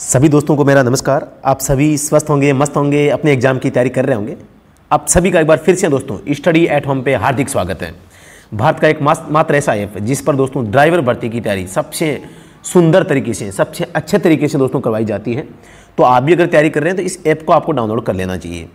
सभी दोस्तों को मेरा नमस्कार आप सभी स्वस्थ होंगे मस्त होंगे अपने एग्जाम की तैयारी कर रहे होंगे आप सभी का एक बार फिर से दोस्तों स्टडी एट होम पे हार्दिक स्वागत है भारत का एक मात्र ऐसा ऐप जिस पर दोस्तों ड्राइवर भर्ती की तैयारी सबसे सुंदर तरीके से सबसे अच्छे तरीके से दोस्तों करवाई जाती है तो आप भी अगर तैयारी कर रहे हैं तो इस ऐप को आपको डाउनलोड कर लेना चाहिए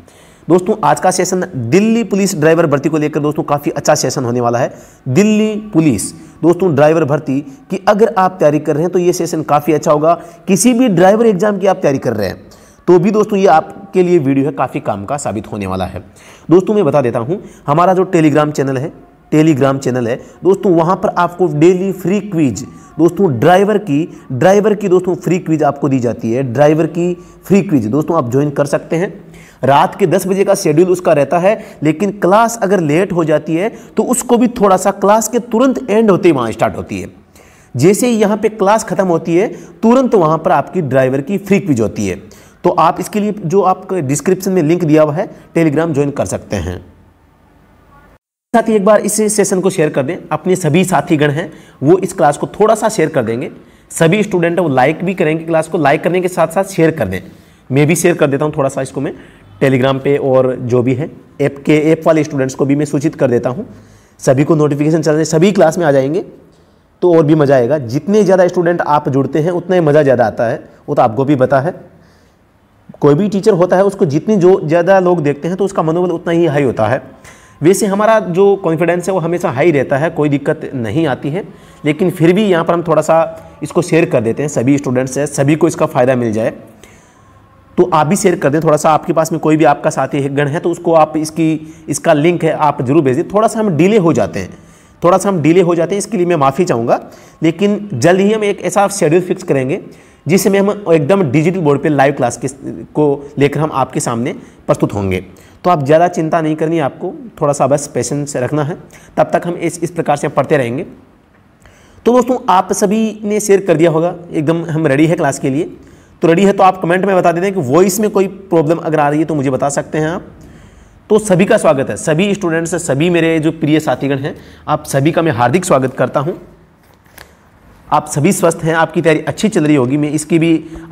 दोस्तों आज का सेशन दिल्ली पुलिस ड्राइवर भर्ती को लेकर दोस्तों काफ़ी अच्छा सेशन होने वाला है दिल्ली पुलिस दोस्तों ड्राइवर भर्ती कि अगर आप तैयारी कर रहे हैं तो ये सेशन काफ़ी अच्छा होगा किसी भी ड्राइवर एग्जाम की आप तैयारी कर रहे हैं तो भी दोस्तों ये आपके लिए वीडियो है काफ़ी काम का साबित होने वाला है दोस्तों मैं बता देता हूँ हमारा जो टेलीग्राम चैनल है टेलीग्राम चैनल है दोस्तों वहाँ पर आपको डेली फ्री क्विज दोस्तों ड्राइवर की ड्राइवर की दोस्तों फ्री क्विज आपको दी जाती है ड्राइवर की फ्री क्विज दोस्तों आप ज्वाइन कर सकते हैं रात के 10 बजे का शेड्यूल उसका रहता है लेकिन क्लास अगर लेट हो जाती है तो उसको भी थोड़ा सा क्लास के तुरंत एंड होते ही वहाँ स्टार्ट होती है जैसे ही यहाँ पर क्लास खत्म होती है तुरंत वहाँ पर आपकी ड्राइवर की फ्री क्विज होती है तो आप इसके लिए जो आपके डिस्क्रिप्शन में लिंक दिया हुआ है टेलीग्राम ज्वाइन कर सकते हैं साथ ही एक बार इस सेशन को शेयर कर दें अपने सभी साथीगण हैं वो इस क्लास को थोड़ा सा शेयर कर देंगे सभी स्टूडेंट हैं वो लाइक भी करेंगे क्लास को लाइक करने के साथ साथ शेयर कर दें मैं भी शेयर कर देता हूँ थोड़ा सा इसको मैं टेलीग्राम पे और जो भी है ऐप के ऐप वाले स्टूडेंट्स को भी मैं सूचित कर देता हूँ सभी को नोटिफिकेशन चला सभी क्लास में आ जाएंगे तो और भी मज़ा आएगा जितने ज़्यादा स्टूडेंट आप जुड़ते हैं उतना ही मज़ा ज़्यादा आता है वो तो आपको भी पता है कोई भी टीचर होता है उसको जितनी जो ज़्यादा लोग देखते हैं तो उसका मनोबल उतना ही हाई होता है वैसे हमारा जो कॉन्फिडेंस है वो हमेशा हाई रहता है कोई दिक्कत नहीं आती है लेकिन फिर भी यहाँ पर हम थोड़ा सा इसको शेयर कर देते हैं सभी स्टूडेंट्स हैं सभी को इसका फ़ायदा मिल जाए तो आप भी शेयर कर दें थोड़ा सा आपके पास में कोई भी आपका साथी गण है तो उसको आप इसकी इसका लिंक है आप जरूर भेज दें थोड़ा सा हम डिले हो जाते हैं थोड़ा सा हम डिले हो जाते हैं इसके लिए मैं माफ़ी चाहूँगा लेकिन जल्द ही हम एक ऐसा शेड्यूल फिक्स करेंगे जिसमें हम एकदम डिजिटल बोर्ड पे लाइव क्लास के को लेकर हम आपके सामने प्रस्तुत होंगे तो आप ज़्यादा चिंता नहीं करनी आपको थोड़ा सा बस पेशेंस रखना है तब तक हम इस इस प्रकार से पढ़ते रहेंगे तो दोस्तों आप सभी ने शेयर कर दिया होगा एकदम हम रेडी है क्लास के लिए तो रेडी है तो आप कमेंट में बता देते हैं कि वॉइस में कोई प्रॉब्लम अगर आ रही है तो मुझे बता सकते हैं आप तो सभी का स्वागत है सभी स्टूडेंट्स से सभी मेरे जो प्रिय साथीगण हैं आप सभी का मैं हार्दिक स्वागत करता हूँ आप सभी स्वस्थ हैं आपकी तैयारी अच्छी चल रही होगी मैं इसकी भी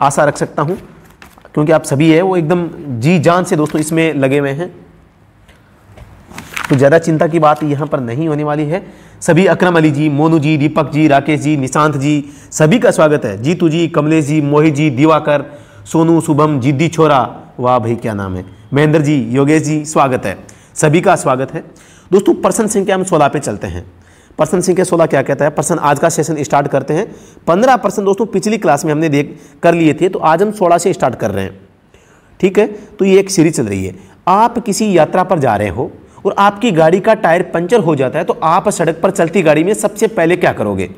आशा रख सकता हूँ क्योंकि आप सभी है वो एकदम जी जान से दोस्तों इसमें लगे हुए हैं तो ज़्यादा चिंता की बात यहाँ पर नहीं होने वाली है सभी अकरम अली जी मोनू जी दीपक जी राकेश जी निशांत जी सभी का स्वागत है जीतू जी कमलेश जी मोहित जी दिवाकर सोनू शुभम जिद्दी छोरा वाह भाई क्या नाम है महेंद्र जी योगेश जी स्वागत है सभी का स्वागत है दोस्तों परसन सिंह के हम सोलह पे चलते हैं परसन सिंह के सोलह क्या कहता है परसन आज का सेशन स्टार्ट करते हैं पंद्रह परसेंट दोस्तों पिछली क्लास में हमने देख कर लिए थे तो आज हम सोलह से स्टार्ट कर रहे हैं ठीक है तो ये एक सीरीज चल रही है आप किसी यात्रा पर जा रहे हो और आपकी गाड़ी का टायर पंचर हो जाता है तो आप सड़क पर चलती गाड़ी में सबसे पहले क्या करोगे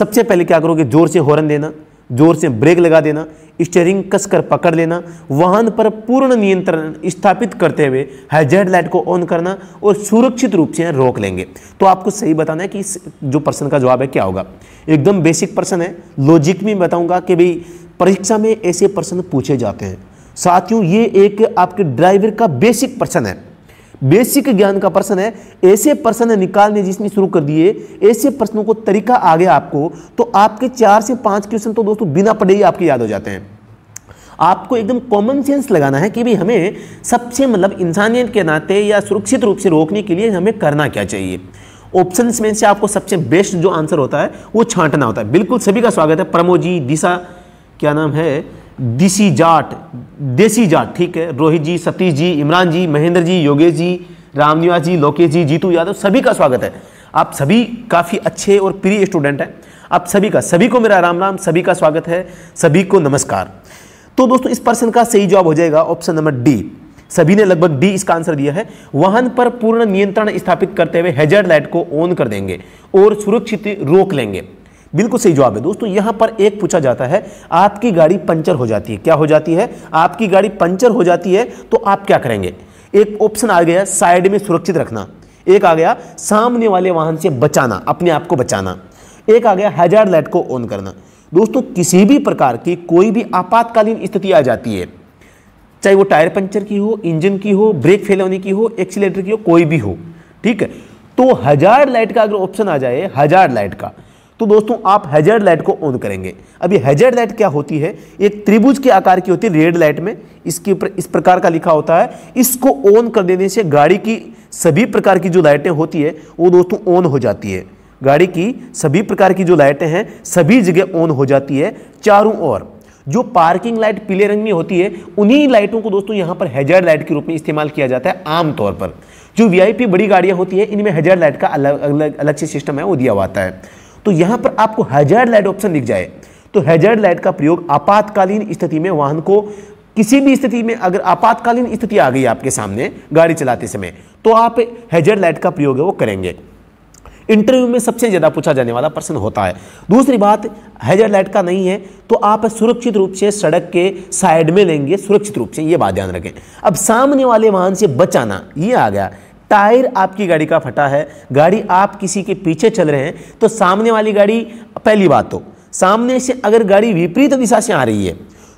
सबसे पहले क्या करोगे जोर से हॉर्न देना जोर से ब्रेक लगा देना स्टेयरिंग कसकर पकड़ लेना वाहन पर पूर्ण नियंत्रण स्थापित करते हुए हाइजेड लाइट को ऑन करना और सुरक्षित रूप से रोक लेंगे तो आपको सही बताना है कि इस जो प्रश्न का जवाब है क्या होगा एकदम बेसिक प्रश्न है लॉजिक में बताऊंगा कि भाई परीक्षा में ऐसे प्रश्न पूछे जाते हैं साथियों ये एक आपके ड्राइवर का बेसिक प्रश्न है बेसिक ज्ञान का प्रश्न है ऐसे प्रश्न निकालने जिसने शुरू कर दिए ऐसे प्रश्नों को तरीका आ गया आपको तो आपके चार से पांच क्वेश्चन तो दोस्तों बिना पढ़े ही आपके याद हो जाते हैं आपको एकदम कॉमन सेंस लगाना है कि भाई हमें सबसे मतलब इंसानियत के नाते या सुरक्षित रूप से रोकने के लिए हमें करना क्या चाहिए ऑप्शन में से आपको सबसे बेस्ट जो आंसर होता है वो छांटना होता है बिल्कुल सभी का स्वागत है प्रमोजी दिशा क्या नाम है दिसी जाट देसी जाट ठीक है रोहित जी सतीश जी इमरान जी महेंद्र जी योगेश जी रामनिवास जी लोकेश जी जीतू यादव सभी का स्वागत है आप सभी काफ़ी अच्छे और प्रिय स्टूडेंट हैं आप सभी का सभी को मेरा राम राम सभी का स्वागत है सभी को नमस्कार तो दोस्तों इस प्रश्न का सही जवाब हो जाएगा ऑप्शन नंबर डी सभी ने लगभग डी इसका आंसर दिया है वाहन पर पूर्ण नियंत्रण स्थापित करते हुए हेजर लाइट को ऑन कर देंगे और सुरक्षित रोक लेंगे बिल्कुल सही जवाब है दोस्तों यहां पर एक पूछा जाता है आपकी गाड़ी पंचर हो जाती है क्या हो जाती है आपकी गाड़ी पंचर हो जाती है तो आप क्या करेंगे एक ऑप्शन आ गया साइड में सुरक्षित रखना एक आ गया सामने वाले वाहन से बचाना अपने आप को बचाना एक आ गया हजार लाइट को ऑन करना दोस्तों किसी भी प्रकार की कोई भी आपातकालीन स्थिति आ जाती है चाहे वो टायर पंचर की हो इंजन की हो ब्रेक फेल होने की हो एक्सीटर की हो कोई भी हो ठीक है तो हजार लाइट का अगर ऑप्शन आ जाए हजार लाइट का तो दोस्तों आप हैजर्ड लाइट को ऑन करेंगे अब ये हैजर्ड लाइट क्या होती है एक त्रिभुज के आकार की होती है रेड लाइट में इसके ऊपर इस प्रकार का लिखा होता है इसको ऑन कर देने से गाड़ी की सभी प्रकार की जो लाइटें होती है वो दोस्तों ऑन हो जाती है गाड़ी की सभी प्रकार की जो लाइटें हैं सभी जगह ऑन हो जाती है चारों ओर जो पार्किंग लाइट पीले रंग में होती है उन्हीं लाइटों को दोस्तों यहाँ पर हेजर्ड लाइट के रूप में इस्तेमाल किया जाता है आमतौर पर जो वीआईपी बड़ी गाड़ियाँ होती है इनमें हेजर्ड लाइट का अलग अलग अलग से सिस्टम है वो दिया हुआ है तो यहां पर आपको हैजार्ड लाइट ऑप्शन दिख जाए तो हैजार्ड लाइट का प्रयोग आपातकालीन स्थिति में वाहन को किसी भी स्थिति में अगर आपातकालीन स्थिति आ गई आपके सामने गाड़ी चलाते समय तो आप हैजर लाइट का प्रयोग है वो करेंगे इंटरव्यू में सबसे ज़्यादा पूछा जाने वाला प्रश्न होता है दूसरी बात हैजर लाइट का नहीं है तो आप सुरक्षित रूप से सड़क के साइड में लेंगे सुरक्षित रूप से ये बात ध्यान रखें अब सामने वाले वाहन से बचाना ये आ गया टायर आपकी गाड़ी का फटा है गाड़ी आप किसी के पीछे चल रहे हैं तो सामने वाली गाड़ी पहली बात तो सामने से अगर गाड़ी विपरीत दिशा से आ रही है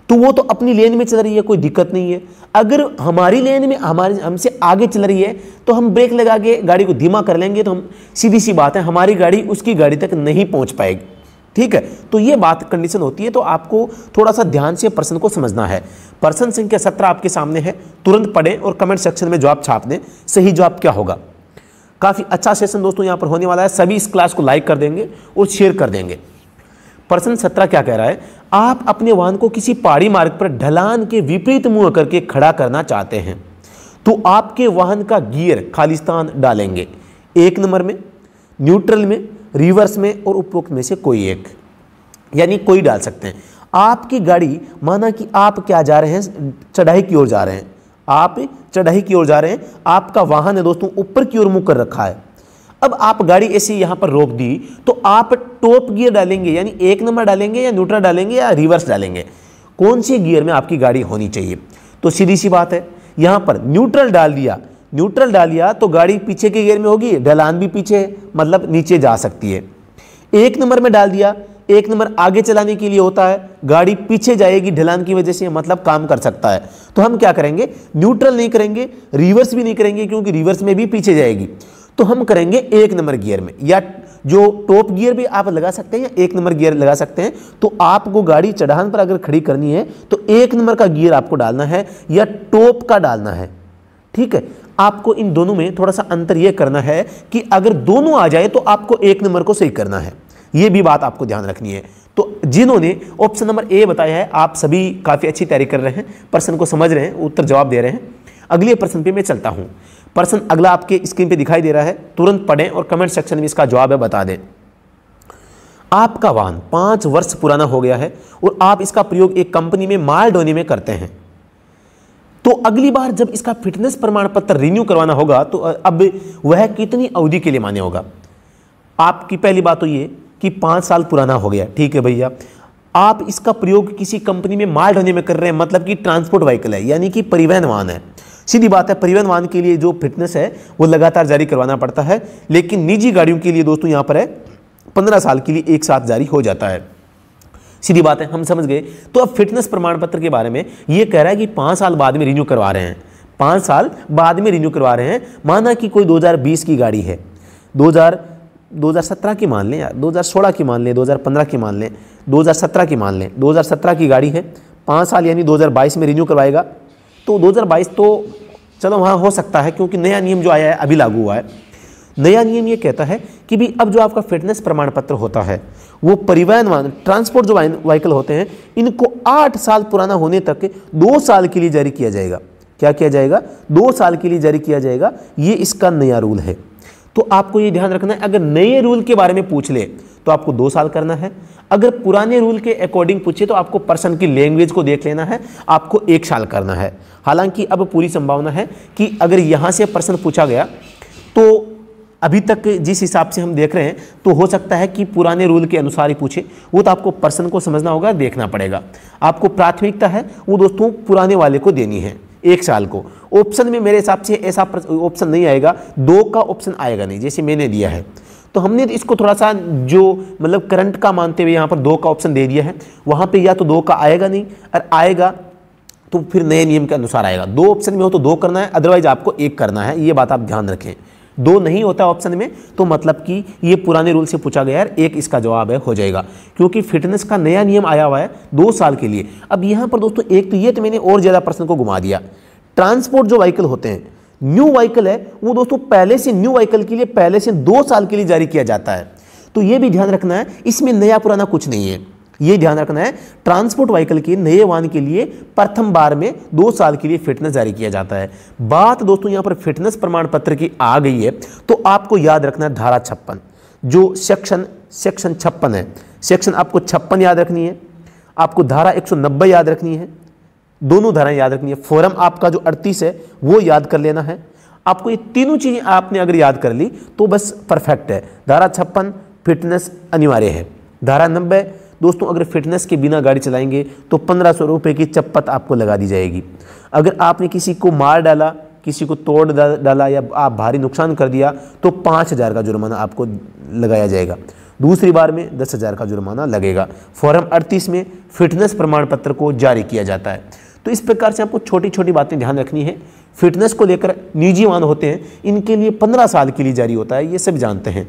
तो वो तो अपनी लेन में चल रही है कोई दिक्कत नहीं है अगर हमारी लेन में हमारे हमसे आगे चल रही है तो हम ब्रेक लगा के गाड़ी को धीमा कर लेंगे तो हम सीधी सी बात है हमारी गाड़ी उसकी गाड़ी तक नहीं पहुंच पाएगी ठीक है तो ये बात कंडीशन होती है तो आपको थोड़ा सा ध्यान से प्रश्न को समझना है प्रश्न संख्या सत्रह आपके सामने है तुरंत पढ़ें और कमेंट सेक्शन में जवाब छाप दें सही जवाब क्या होगा काफ़ी अच्छा सेशन दोस्तों यहां पर होने वाला है सभी इस क्लास को लाइक कर देंगे और शेयर कर देंगे प्रश्न सत्रह क्या कह रहा है आप अपने वाहन को किसी पहाड़ी मार्ग पर ढलान के विपरीत मुंह करके खड़ा करना चाहते हैं तो आपके वाहन का गियर खालिस्तान डालेंगे एक नंबर में न्यूट्रल में रिवर्स में और उपरोक्त में से कोई एक यानी कोई डाल सकते हैं आपकी गाड़ी माना कि आप क्या जा रहे हैं चढ़ाई की ओर जा रहे हैं आप चढ़ाई की ओर जा रहे हैं आपका वाहन है दोस्तों ऊपर की ओर मुंह कर रखा है अब आप गाड़ी ऐसी यहां पर रोक दी तो आप टॉप गियर डालेंगे यानी एक नंबर डालेंगे या न्यूट्रल डालेंगे या रिवर्स डालेंगे कौन सी गियर में आपकी गाड़ी होनी चाहिए तो सीधी सी बात है यहां पर न्यूट्रल डाल दिया न्यूट्रल डालिया तो गाड़ी पीछे के गियर में होगी ढलान भी पीछे मतलब नीचे जा सकती है एक नंबर में डाल दिया एक नंबर आगे चलाने के लिए होता है गाड़ी पीछे जाएगी ढलान की वजह से मतलब काम कर सकता है तो हम क्या करेंगे न्यूट्रल नहीं करेंगे रिवर्स भी नहीं करेंगे क्योंकि रिवर्स में भी पीछे जाएगी तो हम करेंगे एक नंबर गियर में या जो टॉप गियर भी आप लगा सकते हैं या एक नंबर गियर लगा सकते हैं तो आपको गाड़ी चढ़ान पर अगर खड़ी करनी है तो एक नंबर का गियर आपको डालना है या टॉप का डालना है ठीक है आपको इन दोनों में थोड़ा सा अंतर यह करना है कि अगर दोनों आ जाए तो आपको एक नंबर को सही करना है यह भी बात आपको ध्यान रखनी है तो जिन्होंने ऑप्शन नंबर ए बताया है आप सभी काफ़ी अच्छी तैयारी कर रहे हैं प्रश्न को समझ रहे हैं उत्तर जवाब दे रहे हैं अगले प्रश्न पे मैं चलता हूं प्रश्न अगला आपके स्क्रीन पे दिखाई दे रहा है तुरंत पढ़ें और कमेंट सेक्शन में इसका जवाब है बता दें आपका वाहन पांच वर्ष पुराना हो गया है और आप इसका प्रयोग एक कंपनी में माल ढोने में करते हैं तो अगली बार जब इसका फिटनेस प्रमाण पत्र रिन्यू करवाना होगा तो अब वह कितनी अवधि के लिए मान्य होगा आपकी पहली बात तो ये कि पाँच साल पुराना हो गया ठीक है भैया आप इसका प्रयोग किसी कंपनी में माल ढोने में कर रहे हैं मतलब कि ट्रांसपोर्ट व्हीकल है यानी कि परिवहन वाहन है सीधी बात है परिवहन वाहन के लिए जो फिटनेस है वो लगातार जारी करवाना पड़ता है लेकिन निजी गाड़ियों के लिए दोस्तों यहाँ पर है पंद्रह साल के लिए एक साथ जारी हो जाता है सीधी बात है हम समझ गए तो अब फिटनेस प्रमाण पत्र के बारे में ये कह रहा है कि पाँच साल बाद में रिन्यू करवा रहे हैं पाँच साल बाद में रिन्यू करवा रहे हैं माना कि कोई 2020 की गाड़ी है 2000 2017 की मान लें या 2016 की मान लें 2015 की मान लें 2017 की मान लें 2017 की गाड़ी है पाँच साल यानी 2022 में रिन्यू करवाएगा तो 2022 तो चलो वहाँ हो सकता है क्योंकि नया नियम जो आया है अभी लागू हुआ है नया नियम ये कहता है कि भी अब जो आपका फिटनेस प्रमाण पत्र होता है वो परिवहन वाहन ट्रांसपोर्ट जो व्हीकल होते हैं इनको आठ साल पुराना होने तक दो साल के लिए जारी किया जाएगा क्या किया जाएगा दो साल के लिए जारी किया जाएगा ये इसका नया रूल है तो आपको ये ध्यान रखना है अगर नए रूल के बारे में पूछ ले तो आपको दो साल करना है अगर पुराने रूल के अकॉर्डिंग पूछे तो आपको पर्सन की लैंग्वेज को देख लेना है आपको एक साल करना है हालांकि अब पूरी संभावना है कि अगर यहाँ से पर्सन पूछा गया तो अभी तक जिस हिसाब से हम देख रहे हैं तो हो सकता है कि पुराने रूल के अनुसार ही पूछे वो तो आपको पर्सन को समझना होगा देखना पड़ेगा आपको प्राथमिकता है वो दोस्तों पुराने वाले को देनी है एक साल को ऑप्शन में मेरे हिसाब से ऐसा ऑप्शन नहीं आएगा दो का ऑप्शन आएगा नहीं जैसे मैंने दिया है तो हमने तो इसको थोड़ा सा जो मतलब करंट का मानते हुए यहाँ पर दो का ऑप्शन दे दिया है वहाँ पर या तो दो का आएगा नहीं और आएगा तो फिर नए नियम के अनुसार आएगा दो ऑप्शन में हो तो दो करना है अदरवाइज आपको एक करना है ये बात आप ध्यान रखें दो नहीं होता ऑप्शन में तो मतलब कि ये पुराने रूल से पूछा गया है एक इसका जवाब है हो जाएगा क्योंकि फिटनेस का नया नियम आया हुआ है दो साल के लिए अब यहाँ पर दोस्तों एक तो ये तो मैंने और ज़्यादा प्रश्न को घुमा दिया ट्रांसपोर्ट जो व्हीकल होते हैं न्यू व्हीकल है वो दोस्तों पहले से न्यू व्हीकल के लिए पहले से दो साल के लिए जारी किया जाता है तो ये भी ध्यान रखना है इसमें नया पुराना कुछ नहीं है ये ध्यान रखना है ट्रांसपोर्ट व्हीकल के नए वाहन के लिए प्रथम बार में दो साल के लिए फिटनेस जारी किया जाता है बात दोस्तों यहां पर फिटनेस प्रमाण पत्र की आ गई है तो आपको याद रखना है धारा छप्पन जो सेक्शन सेक्शन छप्पन है सेक्शन आपको छप्पन याद रखनी है आपको धारा एक याद रखनी है दोनों धाराएं याद रखनी है फोरम आपका जो अड़तीस है वो याद कर लेना है आपको ये तीनों चीज़ें आपने अगर याद कर ली तो बस परफेक्ट है धारा छप्पन फिटनेस अनिवार्य है धारा नब्बे दोस्तों अगर फिटनेस के बिना गाड़ी चलाएंगे तो पंद्रह सौ रुपये की चप्पत आपको लगा दी जाएगी अगर आपने किसी को मार डाला किसी को तोड़ डाला या आप भारी नुकसान कर दिया तो पाँच हज़ार का जुर्माना आपको लगाया जाएगा दूसरी बार में दस हज़ार का जुर्माना लगेगा फॉरम अड़तीस में फिटनेस प्रमाण पत्र को जारी किया जाता है तो इस प्रकार से आपको छोटी छोटी बातें ध्यान रखनी है फिटनेस को लेकर निजी वाहन होते हैं इनके लिए पंद्रह साल के लिए जारी होता है ये सब जानते हैं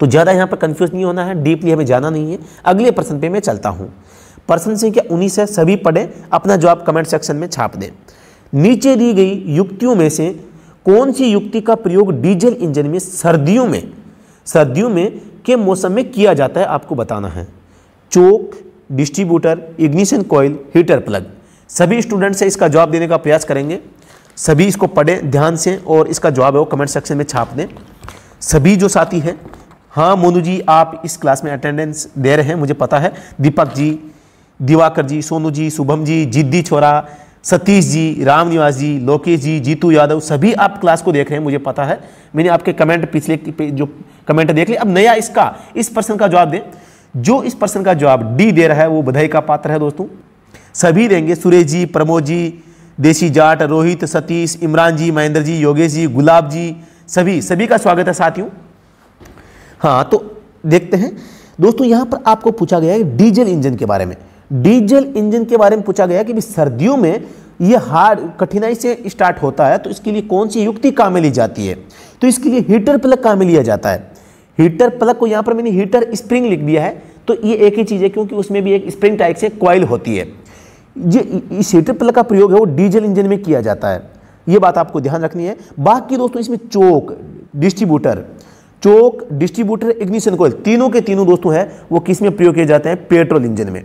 तो ज़्यादा यहाँ पर कन्फ्यूज़ नहीं होना है डीपली हमें जाना नहीं है अगले प्रश्न पर मैं चलता हूँ प्रश्न क्या उन्नीस है सभी पढ़ें अपना जवाब कमेंट सेक्शन में छाप दें नीचे दी गई युक्तियों में से कौन सी युक्ति का प्रयोग डीजल इंजन में सर्दियों में सर्दियों में के मौसम में किया जाता है आपको बताना है choke distributor ignition coil heater plug सभी स्टूडेंट से इसका जवाब देने का प्रयास करेंगे सभी इसको पढ़ें ध्यान से और इसका जवाब है वो कमेंट सेक्शन में छाप दें सभी जो साथी हैं हाँ मोनू जी आप इस क्लास में अटेंडेंस दे रहे हैं मुझे पता है दीपक जी दिवाकर जी सोनू जी शुभम जी जिद्दी छोरा सतीश जी राम निवास जी लोकेश जी जीतू यादव सभी आप क्लास को देख रहे हैं मुझे पता है मैंने आपके कमेंट पिछले जो कमेंट देख लिया अब नया इसका इस प्रश्न का जवाब दें जो इस पर्सन का जवाब डी दे रहा है वो बधाई का पात्र है दोस्तों सभी देंगे सुरेश जी प्रमोद जी देसी जाट रोहित सतीश इमरान जी महेंद्र जी योगेश जी गुलाब जी सभी सभी का स्वागत है साथियों हाँ तो देखते हैं दोस्तों यहाँ पर आपको पूछा गया है डीजल इंजन के बारे में डीजल इंजन के बारे में पूछा गया कि सर्दियों में यह हार्ड कठिनाई से स्टार्ट होता है तो इसके लिए कौन सी युक्ति काम में ली जाती है तो इसके लिए हीटर प्लग काम में लिया जाता है हीटर प्लग को यहाँ पर मैंने हीटर स्प्रिंग लिख दिया है तो ये एक ही चीज़ है क्योंकि उसमें भी एक स्प्रिंग टाइप से क्वाइल होती है ये इस हीटर प्लग का प्रयोग है वो डीजल इंजन में किया जाता है ये बात आपको ध्यान रखनी है बाकी दोस्तों इसमें choke distributor choke distributor ignition coil तीनों के तीनों दोस्तों हैं वो किस में प्रयोग किए जाते हैं पेट्रोल इंजन में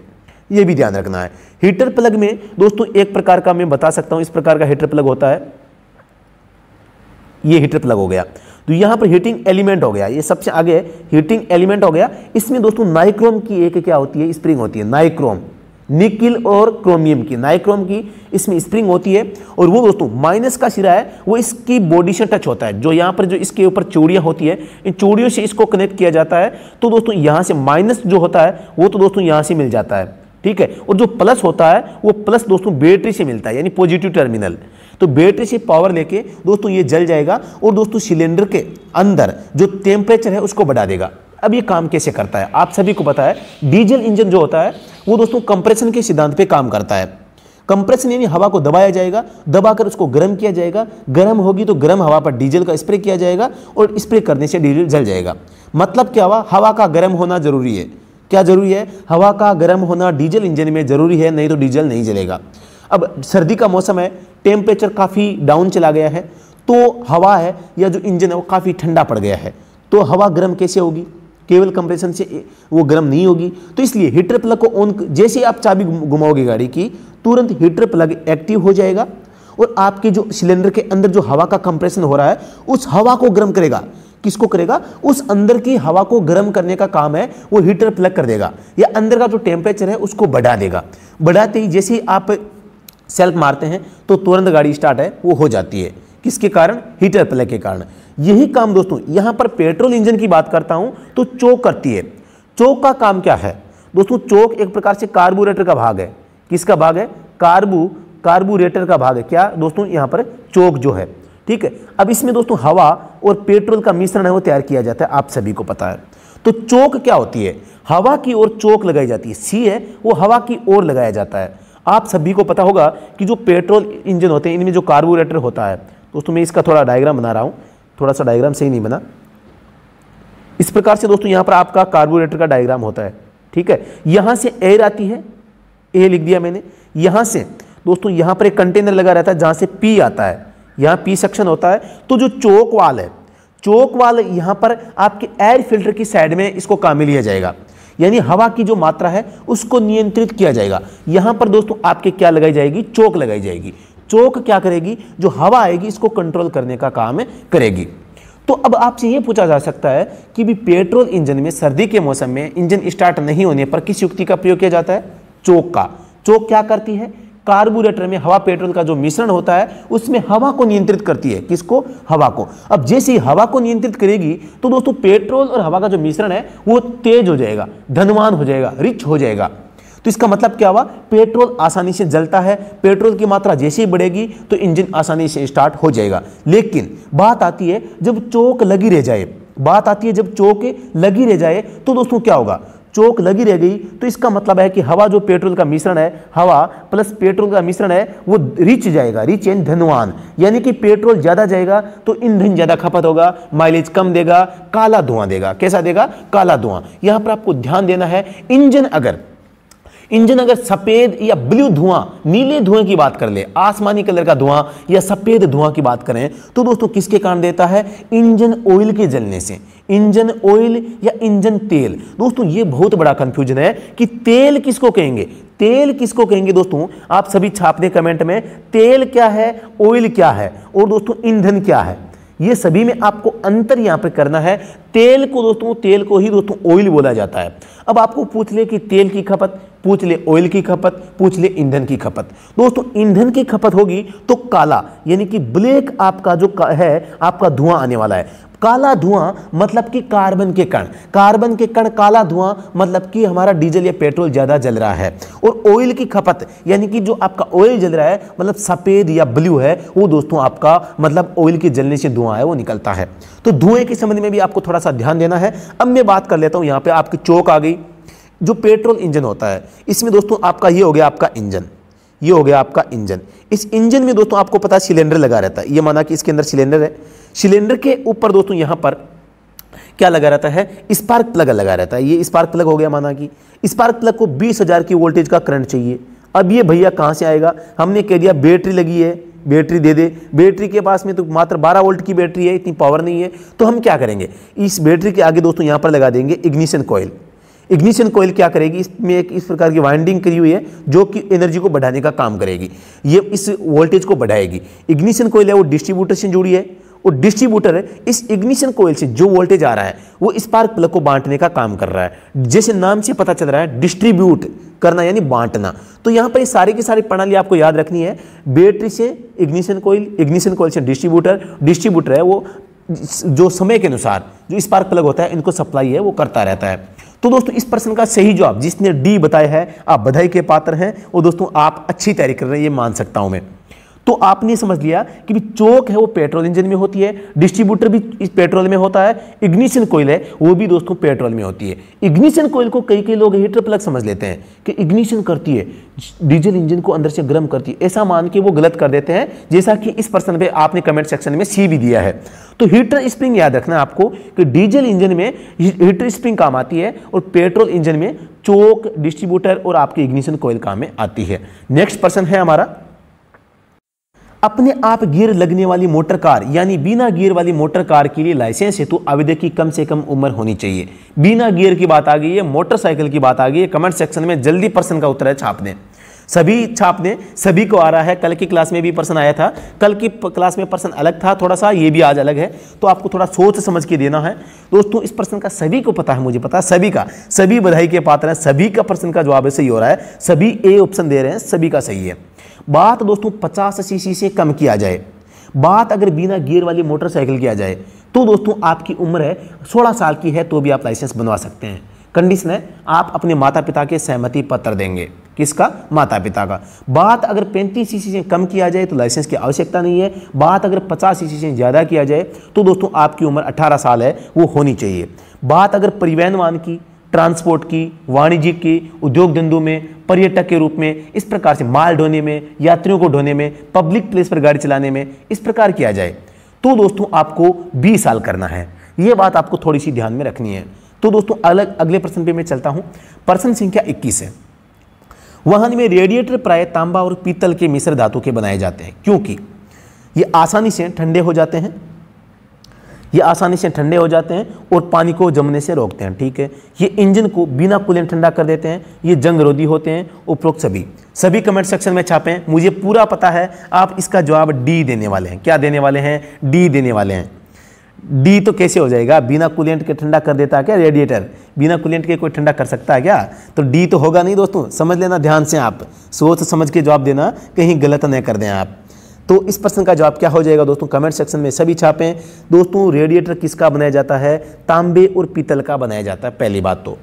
ये भी ध्यान रखना है हीटर प्लग में दोस्तों एक प्रकार का मैं बता सकता हूं इस प्रकार का हीटर प्लग होता है ये हीटर प्लग हो गया तो यहां पर हीटिंग एलिमेंट हो गया ये सबसे आगे हीटिंग एलिमेंट हो गया इसमें दोस्तों नाइक्रोम की एक क्या होती है स्प्रिंग होती है नाइक्रोम निकिल और क्रोमियम की नाइक्रोम की इसमें स्प्रिंग होती है और वो दोस्तों माइनस का सिरा है वो इसकी बॉडी से टच होता है जो यहाँ पर जो इसके ऊपर चूड़ियाँ होती है इन चूड़ियों से इसको कनेक्ट किया जाता है तो दोस्तों यहाँ से माइनस जो होता है वो तो दोस्तों यहाँ से मिल जाता है ठीक है और जो प्लस होता है वो प्लस दोस्तों बैटरी से मिलता है यानी पॉजिटिव टर्मिनल तो बैटरी से पावर लेके दोस्तों ये जल जाएगा और दोस्तों सिलेंडर के अंदर जो टेम्परेचर है उसको बढ़ा देगा अब ये काम कैसे करता है आप सभी को पता है डीजल इंजन जो होता है वो दोस्तों कंप्रेशन के सिद्धांत पे काम करता है कंप्रेशन यानी हवा को दबाया जाएगा दबाकर उसको गर्म किया जाएगा गर्म होगी तो गर्म हवा पर डीजल का स्प्रे किया जाएगा और स्प्रे करने से डीजल जल जाएगा मतलब क्या हुआ हवा का गर्म होना जरूरी है क्या जरूरी है हवा का गर्म होना डीजल इंजन में जरूरी है नहीं तो डीजल नहीं जलेगा अब सर्दी का मौसम है टेम्परेचर काफ़ी डाउन चला गया है तो हवा है या जो इंजन है वो काफ़ी ठंडा पड़ गया है तो हवा गर्म कैसे होगी केवल कंप्रेशन से वो गर्म नहीं होगी तो इसलिए हीटर प्लग को ऑन जैसे आप चाबी घुमाओगे गाड़ी की तुरंत हीटर प्लग एक्टिव हो जाएगा और आपके जो सिलेंडर के अंदर जो हवा का कंप्रेशन हो रहा है उस हवा को गर्म करेगा किसको करेगा उस अंदर की हवा को गर्म करने का काम है वो हीटर प्लग कर देगा या अंदर का जो टेम्परेचर है उसको बढ़ा देगा बढ़ाते ही जैसे ही आप सेल्फ मारते हैं तो तुरंत गाड़ी स्टार्ट है वो हो जाती है किसके कारण हीटर प्ले के कारण यही काम दोस्तों यहां पर पेट्रोल इंजन की बात करता हूं तो चोक करती है चोक का काम क्या है दोस्तों चोक एक प्रकार से कार्बोरेटर का भाग है किसका भाग है कार्बो कार्बोरेटर का भाग है क्या दोस्तों यहाँ पर चोक जो है ठीक है अब इसमें दोस्तों हवा और पेट्रोल का मिश्रण है वो तैयार किया जाता है आप सभी को पता है तो चोक क्या होती है हवा की ओर चोक लगाई जाती है सी है वो हवा की ओर लगाया जाता है आप सभी को पता होगा कि जो पेट्रोल इंजन होते हैं इनमें जो कार्बोरेटर होता है दोस्तों मैं इसका थोड़ा डायग्राम बना रहा हूँ थोड़ा सा डायग्राम सही नहीं बना इस प्रकार से दोस्तों यहाँ पर आपका कार्बोरेटर का डायग्राम होता है ठीक है यहाँ से एयर आती है ए लिख दिया मैंने यहाँ से दोस्तों यहाँ पर एक कंटेनर लगा रहता है जहाँ से पी आता है यहाँ पी सेक्शन होता है तो जो चौक वाल है चौक वाल यहाँ पर आपके एयर फिल्टर की साइड में इसको काम लिया जाएगा यानी हवा की जो मात्रा है उसको नियंत्रित किया जाएगा यहाँ पर दोस्तों आपके क्या लगाई जाएगी चौक लगाई जाएगी चोक क्या करेगी जो हवा आएगी इसको कंट्रोल करने का काम करेगी तो अब आपसे ये पूछा जा सकता है कि भी पेट्रोल इंजन में सर्दी के मौसम में इंजन स्टार्ट नहीं होने पर किस युक्ति का प्रयोग किया जाता है चोक का चोक क्या करती है कार्बोरेटर में हवा पेट्रोल का जो मिश्रण होता है उसमें हवा को नियंत्रित करती है किसको हवा को अब जैसे ही हवा को नियंत्रित करेगी तो दोस्तों पेट्रोल और हवा का जो मिश्रण है वो तेज हो जाएगा धनवान हो जाएगा रिच हो जाएगा तो इसका मतलब क्या हुआ पेट्रोल आसानी से जलता है पेट्रोल की मात्रा जैसे ही बढ़ेगी तो इंजन आसानी से स्टार्ट हो जाएगा लेकिन बात आती है जब चौक लगी रह जाए बात आती है जब चौक लगी रह जाए तो दोस्तों क्या होगा चौक लगी रह गई तो इसका मतलब है कि हवा जो पेट्रोल का मिश्रण है हवा प्लस पेट्रोल का मिश्रण है वो रिच जाएगा रिच एंड धनवान यानी कि पेट्रोल ज़्यादा जाएगा तो ईंधन ज़्यादा खपत होगा माइलेज कम देगा काला धुआं देगा कैसा देगा काला धुआं यहाँ पर आपको ध्यान देना है इंजन अगर इंजन अगर सफ़ेद या ब्लू धुआं नीले धुएं की बात कर ले आसमानी कलर का धुआं या सफ़ेद धुआं की बात करें तो दोस्तों किसके कारण देता है इंजन ऑयल के जलने से इंजन ऑयल या इंजन तेल दोस्तों ये बहुत बड़ा कंफ्यूजन है कि तेल किसको कहेंगे तेल किसको कहेंगे दोस्तों आप सभी छाप दें कमेंट में तेल क्या है ऑयल क्या है और दोस्तों ईंधन क्या है ये सभी में आपको अंतर यहाँ पे करना है तेल को दोस्तों तेल को ही दोस्तों ऑयल बोला जाता है अब आपको पूछ ले कि तेल की खपत पूछ ले ऑयल की खपत पूछ ले ईंधन की खपत दोस्तों ईंधन की खपत होगी तो काला यानी कि ब्लैक आपका जो है आपका धुआं आने वाला है काला धुआं मतलब कि कार्बन के कण कार्बन के कण काला धुआं मतलब कि हमारा डीजल या पेट्रोल ज़्यादा जल रहा है और ऑयल की खपत यानी कि जो आपका ऑयल जल रहा है मतलब सफ़ेद या ब्लू है वो दोस्तों आपका मतलब ऑयल के जलने से धुआं है वो निकलता है तो धुएं के संबंध में भी आपको थोड़ा सा ध्यान देना है अब मैं बात कर लेता हूँ यहाँ पर आपकी चौक आ गई जो पेट्रोल इंजन होता है इसमें दोस्तों आपका ये हो गया आपका इंजन ये हो गया आपका इंजन इस इंजन में दोस्तों आपको पता है सिलेंडर लगा रहता है ये माना कि इसके अंदर सिलेंडर है सिलेंडर के ऊपर दोस्तों यहाँ पर क्या लगा रहता है स्पार्क प्लग लगा रहता है ये स्पार्क प्लग हो गया माना कि स्पार्क प्लग को बीस हज़ार की वोल्टेज का करंट चाहिए अब ये भैया कहाँ से आएगा हमने कह दिया बैटरी लगी है बैटरी दे दे बैटरी के पास में तो मात्र 12 वोल्ट की बैटरी है इतनी पावर नहीं है तो हम क्या करेंगे इस बैटरी के आगे दोस्तों यहाँ पर लगा देंगे इग्निशन कॉयल इग्निशन कोयल क्या करेगी इसमें एक इस प्रकार की वाइंडिंग करी हुई है जो कि एनर्जी को बढ़ाने का काम करेगी ये इस वोल्टेज को बढ़ाएगी इग्निशन कोयल है वो डिस्ट्रीब्यूटर से जुड़ी है और डिस्ट्रीब्यूटर है इस इग्निशन कोयल से जो वोल्टेज आ रहा है वो स्पार्क प्लग को बांटने का काम कर रहा है जैसे नाम से पता चल रहा है डिस्ट्रीब्यूट करना यानी बांटना तो यहाँ पर ये सारे की सारी प्रणाली आपको याद रखनी है बैटरी से इग्निशन कोयल इग्निशन कोयल से डिस्ट्रीब्यूटर डिस्ट्रीब्यूटर है वो जो समय के अनुसार जो स्पार्क प्लग होता है इनको सप्लाई है वो करता रहता है तो दोस्तों इस प्रश्न का सही जवाब जिसने डी बताया है आप बधाई के पात्र हैं और दोस्तों आप अच्छी तैयारी कर रहे हैं ये मान सकता हूं मैं तो आपने समझ लिया कि भी चौक है वो पेट्रोल इंजन में होती है डिस्ट्रीब्यूटर भी इस पेट्रोल में होता है इग्निशन कोयल है वो भी दोस्तों पेट्रोल में होती है इग्निशन कोयल को कई कई लोग हीटर प्लग समझ लेते हैं कि इग्निशन करती है डीजल इंजन को अंदर से गर्म करती है ऐसा मान के वो गलत कर देते हैं जैसा कि इस पर्सन पर आपने कमेंट सेक्शन में सी भी दिया है तो हीटर स्प्रिंग याद रखना आपको कि डीजल इंजन में हीटर स्प्रिंग काम आती है और पेट्रोल इंजन में चौक डिस्ट्रीब्यूटर और आपकी इग्निशन कोयल काम में आती है नेक्स्ट पर्सन है हमारा अपने आप गियर लगने वाली मोटर कार यानी बिना गियर वाली मोटर कार के लिए लाइसेंस हेतु आवेदक की कम से कम उम्र होनी चाहिए बिना गियर की बात आ गई है मोटरसाइकिल की बात आ गई है कमेंट सेक्शन में जल्दी प्रश्न का उत्तर है छाप दें सभी छाप दें सभी को आ रहा है कल की क्लास में भी प्रश्न आया था कल की क्लास में प्रश्न अलग था थोड़ा सा ये भी आज अलग है तो आपको थोड़ा सोच समझ के देना है दोस्तों इस प्रश्न का सभी को पता है मुझे पता है सभी का सभी बधाई के पात्र हैं सभी का प्रश्न का जवाब है सही हो रहा है सभी ए ऑप्शन दे रहे हैं सभी का सही है बात दोस्तों पचास सीसी से कम किया जाए बात अगर बिना गियर वाली मोटरसाइकिल किया जाए तो दोस्तों आपकी उम्र है सोलह साल की है तो भी आप लाइसेंस बनवा सकते हैं कंडीशन है आप अपने माता पिता के सहमति पत्र देंगे किसका माता पिता का बात अगर पैंतीस सीसी से कम किया जाए तो लाइसेंस की आवश्यकता नहीं है बात अगर पचास सीसी से ज़्यादा किया जाए तो दोस्तों आपकी उम्र 18 साल है वो होनी चाहिए बात अगर परिवहन वाहन की ट्रांसपोर्ट की वाणिज्य की उद्योग धंधों में पर्यटक के रूप में इस प्रकार से माल ढोने में यात्रियों को ढोने में पब्लिक प्लेस पर गाड़ी चलाने में इस प्रकार किया जाए तो दोस्तों आपको 20 साल करना है ये बात आपको थोड़ी सी ध्यान में रखनी है तो दोस्तों अलग अगले प्रश्न पे मैं चलता हूँ प्रश्न संख्या 21 है वाहन में रेडिएटर प्राय तांबा और पीतल के मिश्र धातु के बनाए जाते हैं क्योंकि ये आसानी से ठंडे हो जाते हैं ये आसानी से ठंडे हो जाते हैं और पानी को जमने से रोकते हैं ठीक है ये इंजन को बिना कूलेंट ठंडा कर देते हैं ये जंग रोधी होते हैं उपरोक्त सभी सभी कमेंट सेक्शन में छापें मुझे पूरा पता है आप इसका जवाब डी देने वाले हैं क्या देने वाले हैं डी देने वाले हैं डी तो कैसे हो जाएगा बिना कूलेंट के ठंडा कर देता है क्या रेडिएटर बिना कूलेंट के कोई ठंडा कर सकता है क्या तो डी तो होगा नहीं दोस्तों समझ लेना ध्यान से आप सोच समझ के जवाब देना कहीं गलत नहीं कर दें आप तो इस प्रश्न का जवाब क्या हो जाएगा दोस्तों कमेंट सेक्शन में सभी छापें दोस्तों रेडिएटर किसका बनाया जाता है तांबे और पीतल का बनाया जाता है पहली बात तो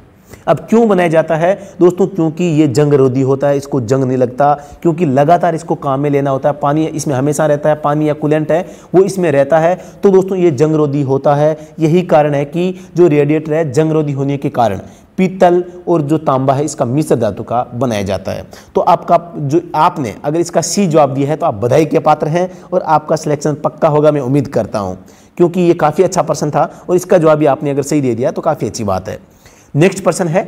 अब क्यों बनाया जाता है दोस्तों क्योंकि ये जंग रोधी होता है इसको जंग नहीं लगता क्योंकि लगातार इसको काम में लेना होता है पानी इसमें हमेशा रहता है पानी या कूलेंट है वो इसमें रहता है तो दोस्तों ये जंग रोधी होता है यही कारण है कि जो रेडिएटर है जंग रोधी होने के कारण पीतल और जो तांबा है इसका मिश्र धातु का बनाया जाता है तो आपका जो आपने अगर इसका सी जवाब दिया है तो आप बधाई के पात्र हैं और आपका सिलेक्शन पक्का होगा मैं उम्मीद करता हूँ क्योंकि ये काफ़ी अच्छा प्रश्न था और इसका जवाब भी आपने अगर सही दे दिया तो काफ़ी अच्छी बात है नेक्स्ट प्रश्न है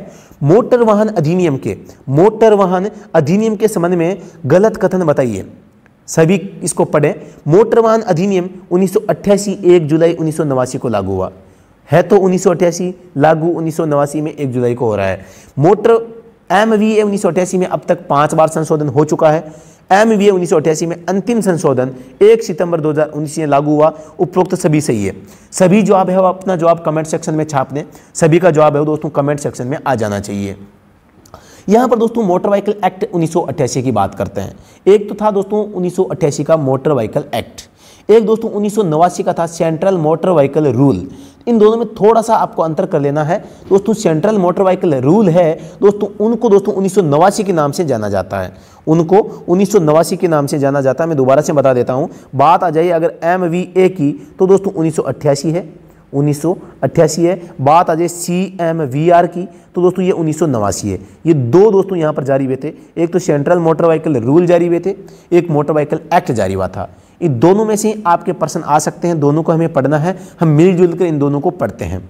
मोटर वाहन अधिनियम के मोटर वाहन अधिनियम के संबंध में गलत कथन बताइए सभी इसको पढ़ें मोटर वाहन अधिनियम 1988 1 जुलाई उन्नीस को लागू हुआ है तो उन्नीस लागू उन्नीस में एक जुलाई को हो रहा है मोटर एम वी ए उन्नीस में अब तक पांच बार संशोधन हो चुका है एम वी ए में अंतिम संशोधन 1 सितंबर 2019 में लागू हुआ उपरोक्त सभी सही है सभी जवाब है वो अपना जवाब कमेंट सेक्शन में छाप दें सभी का जवाब है वो दोस्तों कमेंट सेक्शन में आ जाना चाहिए यहाँ पर दोस्तों मोटर व्हीकल एक्ट उन्नीस की बात करते हैं एक तो था दोस्तों उन्नीस का मोटर व्हीकल एक्ट एक दोस्तों उन्नीस का था सेंट्रल मोटर व्हीकल रूल इन दोनों में थोड़ा सा आपको अंतर कर लेना है दोस्तों सेंट्रल मोटर व्हीकल रूल है दोस्तों उनको दोस्तों उन्नीस के नाम से जाना जाता है उनको उन्नीस के नाम से जाना जाता है मैं दोबारा से बता देता हूँ बात आ जाइए अगर एम की तो दोस्तों उन्नीस है उन्नीस है बात आ जाए सी एम वी आर की तो दोस्तों ये उन्नीस है ये दो दोस्तों यहाँ पर जारी हुए थे एक तो सेंट्रल मोटर व्हीकल रूल जारी हुए थे एक मोटर व्हीकल एक्ट जारी हुआ था इन दोनों में से आपके प्रश्न आ सकते हैं दोनों को हमें पढ़ना है हम मिलजुल कर इन दोनों को पढ़ते हैं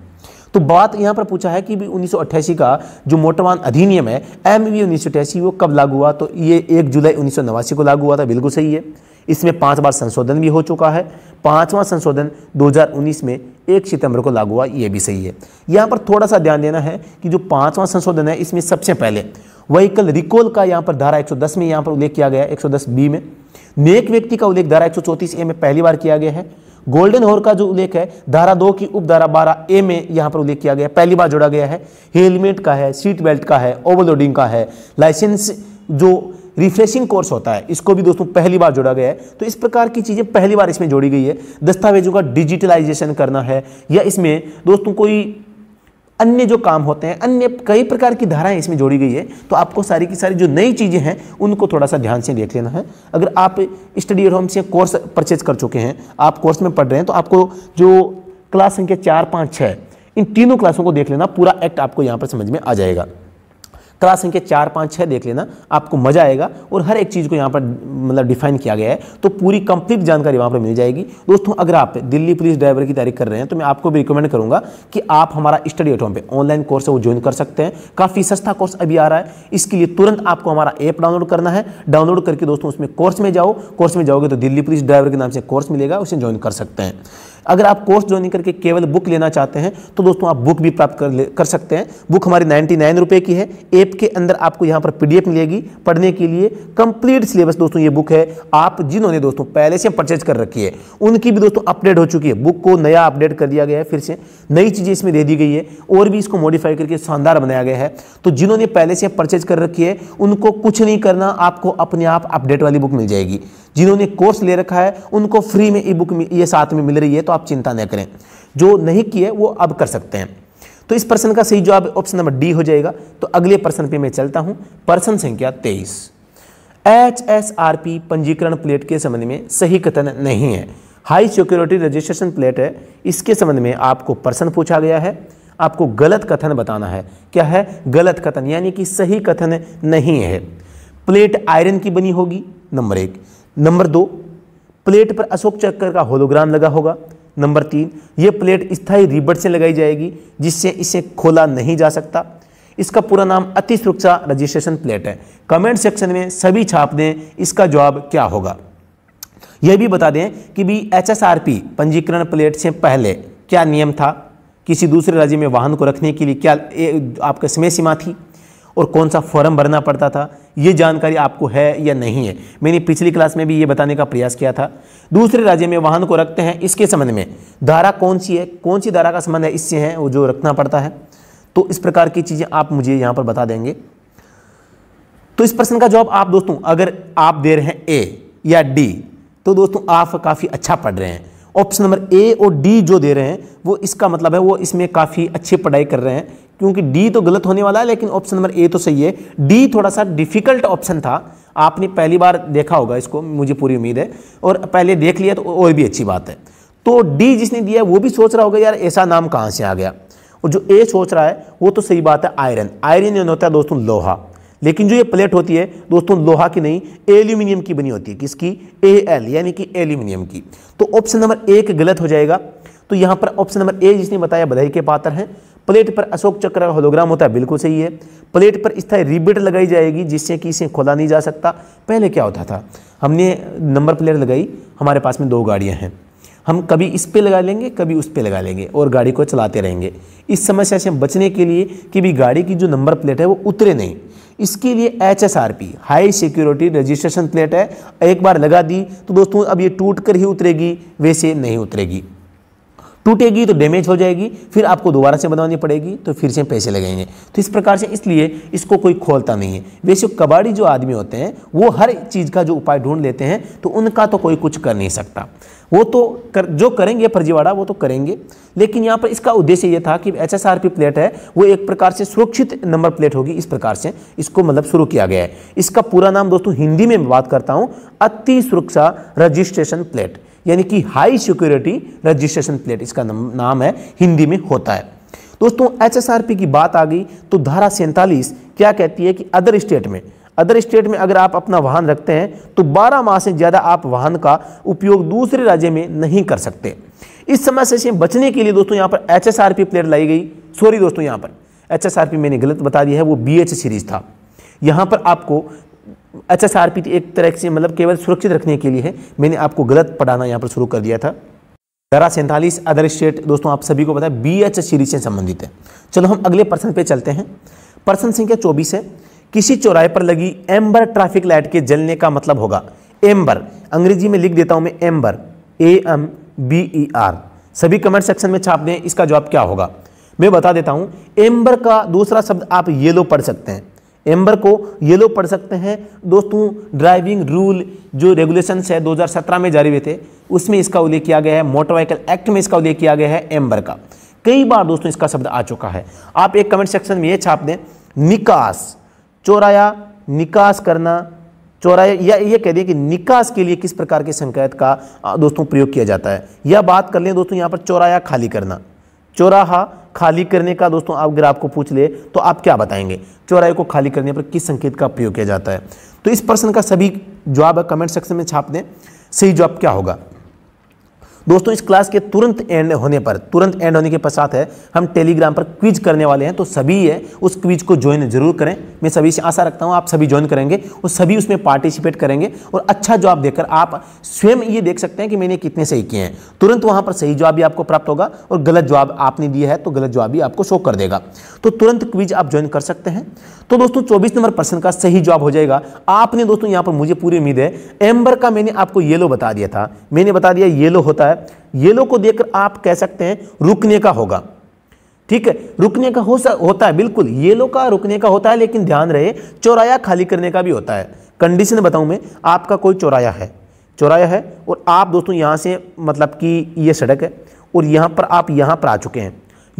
तो बात यहाँ पर पूछा है कि भी उन्नीस का जो मोटरवान अधिनियम है एम वी उन्नीस वो कब लागू हुआ तो ये एक जुलाई उन्नीस को लागू हुआ था बिल्कुल सही है इसमें पांच बार संशोधन भी हो चुका है पांचवां संशोधन 2019 में एक सितंबर को लागू हुआ ये भी सही है यहाँ पर थोड़ा सा ध्यान देना है कि जो पांचवां संशोधन है इसमें सबसे पहले वहीकल रिकॉल का यहाँ पर धारा 110 में यहाँ पर उल्लेख किया गया 110 बी में नेक व्यक्ति का उल्लेख धारा एक ए में पहली बार किया गया है गोल्डन होर का जो उल्लेख है धारा दो की उपधारा बारह ए में यहाँ पर उल्लेख किया गया है पहली बार जोड़ा गया है हेलमेट का है सीट बेल्ट का है ओवरलोडिंग का है लाइसेंस जो रिफ्रेशिंग कोर्स होता है इसको भी दोस्तों पहली बार जोड़ा गया है तो इस प्रकार की चीज़ें पहली बार इसमें जोड़ी गई है दस्तावेजों का डिजिटलाइजेशन करना है या इसमें दोस्तों कोई अन्य जो काम होते हैं अन्य कई प्रकार की धाराएं इसमें जोड़ी गई है तो आपको सारी की सारी जो नई चीज़ें हैं उनको थोड़ा सा ध्यान से देख लेना है अगर आप स्टडी एट होम से कोर्स परचेज कर चुके हैं आप कोर्स में पढ़ रहे हैं तो आपको जो क्लास संख्या चार पाँच छः इन तीनों क्लासों को देख लेना पूरा एक्ट आपको यहाँ पर समझ में आ जाएगा क्लास संख्या चार पाँच छः देख लेना आपको मज़ा आएगा और हर एक चीज़ को यहाँ पर मतलब डिफाइन किया गया है तो पूरी कंप्लीट जानकारी वहाँ पर मिल जाएगी दोस्तों अगर आप दिल्ली पुलिस ड्राइवर की तैयारी कर रहे हैं तो मैं आपको भी रिकमेंड करूँगा कि आप हमारा स्टडी एट होम पे ऑनलाइन कोर्स है वो ज्वाइन कर सकते हैं काफ़ी सस्ता कोर्स अभी आ रहा है इसके लिए तुरंत आपको हमारा ऐप डाउनलोड करना है डाउनलोड करके दोस्तों उसमें कोर्स में जाओ कोर्स में जाओगे तो दिल्ली पुलिस ड्राइवर के नाम से कोर्स मिलेगा उसे ज्वाइन कर सकते हैं अगर आप कोर्स ज्वाइन करके केवल बुक लेना चाहते हैं तो दोस्तों आप बुक भी प्राप्त कर ले कर सकते हैं बुक हमारी नाइन्टी नाइन रुपये की है ऐप के अंदर आपको यहाँ पर पी मिलेगी पढ़ने के लिए कंप्लीट सिलेबस दोस्तों ये बुक है आप जिन्होंने दोस्तों पहले से परचेज कर रखी है उनकी भी दोस्तों अपडेट हो चुकी है बुक को नया अपडेट कर दिया गया है फिर से नई चीज़ें इसमें दे दी गई है और भी इसको मॉडिफाई करके शानदार बनाया गया है तो जिन्होंने पहले से परचेज कर रखी है उनको कुछ नहीं करना आपको अपने आप अपडेट वाली बुक मिल जाएगी जिन्होंने कोर्स ले रखा है उनको फ्री में ई बुक ये साथ में मिल रही है तो आप चिंता न करें जो नहीं किए वो अब कर सकते हैं तो इस प्रश्न का सही जवाब ऑप्शन नंबर डी हो जाएगा तो अगले प्रश्न पे मैं चलता हूं प्रश्न संख्या तेईस एच एस आर पी पंजीकरण प्लेट के संबंध में सही कथन नहीं है हाई सिक्योरिटी रजिस्ट्रेशन प्लेट है इसके संबंध में आपको प्रश्न पूछा गया है आपको गलत कथन बताना है क्या है गलत कथन यानी कि सही कथन नहीं है प्लेट आयरन की बनी होगी नंबर एक नंबर दो प्लेट पर अशोक चक्कर का होलोग्राम लगा होगा नंबर तीन ये प्लेट स्थाई रिबट से लगाई जाएगी जिससे इसे खोला नहीं जा सकता इसका पूरा नाम अति सुरक्षा रजिस्ट्रेशन प्लेट है कमेंट सेक्शन में सभी छाप दें इसका जवाब क्या होगा यह भी बता दें कि भी पी पंजीकरण प्लेट से पहले क्या नियम था किसी दूसरे राज्य में वाहन को रखने के लिए क्या आपका समय सीमा थी और कौन सा फॉर्म भरना पड़ता था ये जानकारी आपको है या नहीं है मैंने पिछली क्लास में भी ये बताने का प्रयास किया था दूसरे राज्य में वाहन को रखते हैं इसके संबंध में धारा कौन सी है कौन सी धारा का संबंध है इससे है वो जो रखना पड़ता है तो इस प्रकार की चीज़ें आप मुझे यहाँ पर बता देंगे तो इस प्रश्न का जवाब आप दोस्तों अगर आप दे रहे हैं ए या डी तो दोस्तों आप काफ़ी अच्छा पढ़ रहे हैं ऑप्शन नंबर ए और डी जो दे रहे हैं वो इसका मतलब है वो इसमें काफ़ी अच्छी पढ़ाई कर रहे हैं क्योंकि डी तो गलत होने वाला है लेकिन ऑप्शन नंबर ए तो सही है डी थोड़ा सा डिफिकल्ट ऑप्शन था आपने पहली बार देखा होगा इसको मुझे पूरी उम्मीद है और पहले देख लिया तो और भी अच्छी बात है तो डी जिसने दिया वो भी सोच रहा होगा यार ऐसा नाम कहाँ से आ गया और जो ए सोच रहा है वो तो सही बात है आयरन आयरन होता है दोस्तों लोहा लेकिन जो ये प्लेट होती है दोस्तों लोहा की नहीं एल्यूमिनियम की बनी होती है किसकी ए एल यानी कि एल्यूमिनियम की तो ऑप्शन नंबर एक गलत हो जाएगा तो यहाँ पर ऑप्शन नंबर ए जिसने बताया बधाई के पात्र हैं प्लेट पर अशोक चक्र का होलोग्राम होता है बिल्कुल सही है प्लेट पर स्थायी रिबिट लगाई जाएगी जिससे कि इसे खोला नहीं जा सकता पहले क्या होता था हमने नंबर प्लेट लगाई हमारे पास में दो गाड़ियाँ हैं हम कभी इस पे लगा लेंगे कभी उस पे लगा लेंगे और गाड़ी को चलाते रहेंगे इस समस्या से बचने के लिए कि भी गाड़ी की जो नंबर प्लेट है वो उतरे नहीं इसके लिए H S R P high security registration plate है एक बार लगा दी तो दोस्तों अब ये टूट कर ही उतरेगी वैसे नहीं उतरेगी टूटेगी तो डैमेज हो जाएगी फिर आपको दोबारा से बनवानी पड़ेगी तो फिर से पैसे लगेंगे तो इस प्रकार से इसलिए इसको कोई खोलता नहीं है वैसे कबाड़ी जो आदमी होते हैं वो हर चीज़ का जो उपाय ढूंढ लेते हैं तो उनका तो कोई कुछ कर नहीं सकता वो तो कर जो करेंगे फर्जीवाड़ा वो तो करेंगे लेकिन यहाँ पर इसका उद्देश्य ये था कि H S R P plate है वो एक प्रकार से सुरक्षित नंबर प्लेट होगी इस प्रकार से इसको मतलब शुरू किया गया है इसका पूरा नाम दोस्तों हिंदी में बात करता हूँ अति सुरक्षा रजिस्ट्रेशन प्लेट यानी कि हाई सिक्योरिटी रजिस्ट्रेशन प्लेट इसका नाम है हिंदी में होता है दोस्तों एच की बात आ गई तो धारा सैंतालीस क्या कहती है कि अदर स्टेट में अदर स्टेट में अगर आप अपना वाहन रखते हैं तो 12 माह से ज़्यादा आप वाहन का उपयोग दूसरे राज्य में नहीं कर सकते इस समस्या से बचने के लिए दोस्तों यहाँ पर एच प्लेट लाई गई सॉरी दोस्तों यहाँ पर एच मैंने गलत बता दिया है वो बी सीरीज़ था यहाँ पर आपको H S R P T एक तरह से मतलब केवल सुरक्षित रखने के लिए है मैंने आपको गलत पढ़ाना यहाँ पर शुरू कर दिया था धारा सैंतालीस अदर स्टेट दोस्तों आप सभी को पता है बी एच एस सीरीज से संबंधित है चलो हम अगले पर्सन पे चलते हैं पर्सन संख्या चौबीस है किसी चौराहे पर लगी एम्बर ट्रैफिक लाइट के जलने का मतलब होगा एम्बर अंग्रेजी में लिख देता हूँ मैं amber A M B E R सभी कमेंट सेक्शन में छाप दें इसका जवाब क्या होगा मैं बता देता हूँ एम्बर का दूसरा शब्द आप येलो पढ़ सकते हैं एम्बर को येलो पढ़ सकते हैं दोस्तों ड्राइविंग रूल जो रेगुलेशंस है 2017 में जारी हुए थे उसमें इसका उल्लेख किया गया है मोटर व्हीकल एक्ट में इसका उल्लेख किया गया है एम्बर का कई बार दोस्तों इसका शब्द आ चुका है आप एक कमेंट सेक्शन में ये छाप दें निकास चोराया निकास करना चौराहे या ये कह दें कि निकास के लिए किस प्रकार के संकेत का दोस्तों प्रयोग किया जाता है या बात कर लें दोस्तों यहाँ पर चौराया खाली करना चौराहा खाली करने का दोस्तों आप अगर आपको पूछ ले तो आप क्या बताएंगे चौराहे को खाली करने पर किस संकेत का प्रयोग किया जाता है तो इस प्रश्न का सभी जवाब कमेंट सेक्शन में छाप दें सही जवाब क्या होगा दोस्तों इस क्लास के तुरंत एंड होने पर तुरंत एंड होने के पश्चात है हम टेलीग्राम पर क्विज करने वाले हैं तो सभी है उस क्विज को ज्वाइन जरूर करें मैं सभी से आशा रखता हूँ आप सभी ज्वाइन करेंगे और सभी उसमें पार्टिसिपेट करेंगे और अच्छा जवाब देकर आप स्वयं ये देख सकते हैं कि मैंने कितने सही किए हैं तुरंत वहाँ पर सही जवाब भी आपको प्राप्त होगा और गलत जवाब आपने दिया है तो गलत जवाब भी आपको शो कर देगा तो तुरंत क्विज आप ज्वाइन कर सकते हैं तो दोस्तों चौबीस नंबर प्रश्न का सही जवाब हो जाएगा आपने दोस्तों यहाँ पर मुझे पूरी उम्मीद है एम्बर का मैंने आपको येलो बता दिया था मैंने बता दिया येलो होता है है ये लोग को देखकर आप कह सकते हैं रुकने का होगा ठीक है रुकने का हो होता है बिल्कुल ये लोग का रुकने का होता है लेकिन ध्यान रहे चौराया खाली करने का भी होता है कंडीशन बताऊं मैं आपका कोई चौराया है चौराया है और आप दोस्तों यहाँ से मतलब कि ये सड़क है और यहाँ पर आप यहाँ पर आ चुके हैं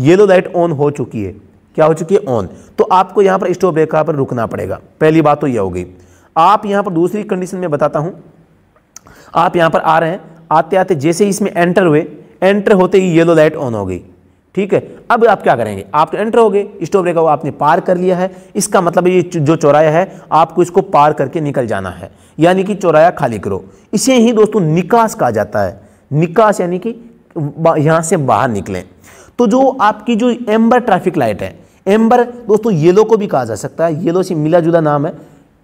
येलो लाइट ऑन हो चुकी है क्या हो चुकी है ऑन तो आपको यहाँ पर स्टॉप ब्रेक पर रुकना पड़ेगा पहली बात तो यह हो गई आप यहाँ पर दूसरी कंडीशन में बताता हूँ आप यहाँ पर आ रहे हैं आते आते जैसे ही इसमें एंटर हुए एंटर होते ही येलो लाइट ऑन हो गई ठीक है अब आप क्या करेंगे आप तो एंटर हो गए स्टॉप ब्रेक को आपने पार कर लिया है इसका मतलब ये जो चौराया है आपको इसको पार करके निकल जाना है यानी कि चौराया खाली करो इसे ही दोस्तों निकास कहा जाता है निकास यानी कि यहाँ से बाहर निकलें तो जो आपकी जो एम्बर ट्रैफिक लाइट है एम्बर दोस्तों येलो को भी कहा जा सकता है येलो से मिला नाम है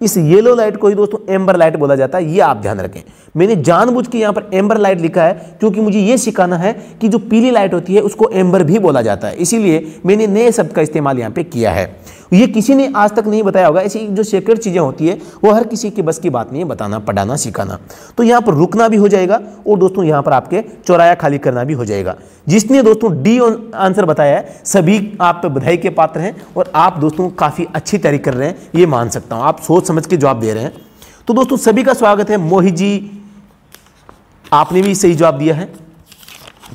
इस येलो लाइट को ही दोस्तों एम्बर लाइट बोला जाता है ये आप ध्यान रखें मैंने जानबूझ के यहाँ पर एम्बर लाइट लिखा है क्योंकि मुझे ये सिखाना है कि जो पीली लाइट होती है उसको एम्बर भी बोला जाता है इसीलिए मैंने नए शब्द का इस्तेमाल यहाँ पर किया है ये किसी ने आज तक नहीं बताया होगा ऐसी जो सीक्रेट चीज़ें होती है वो हर किसी के बस की बात नहीं है बताना पढ़ाना सिखाना तो यहाँ पर रुकना भी हो जाएगा और दोस्तों यहाँ पर आपके चौराया खाली करना भी हो जाएगा जिसने दोस्तों डी आंसर बताया है सभी आप बधाई के पात्र हैं और आप दोस्तों काफ़ी अच्छी तैयारी कर रहे हैं ये मान सकता हूँ आप सोच समझ के जवाब दे रहे हैं तो दोस्तों सभी का स्वागत है मोहित जी आपने भी सही जवाब दिया है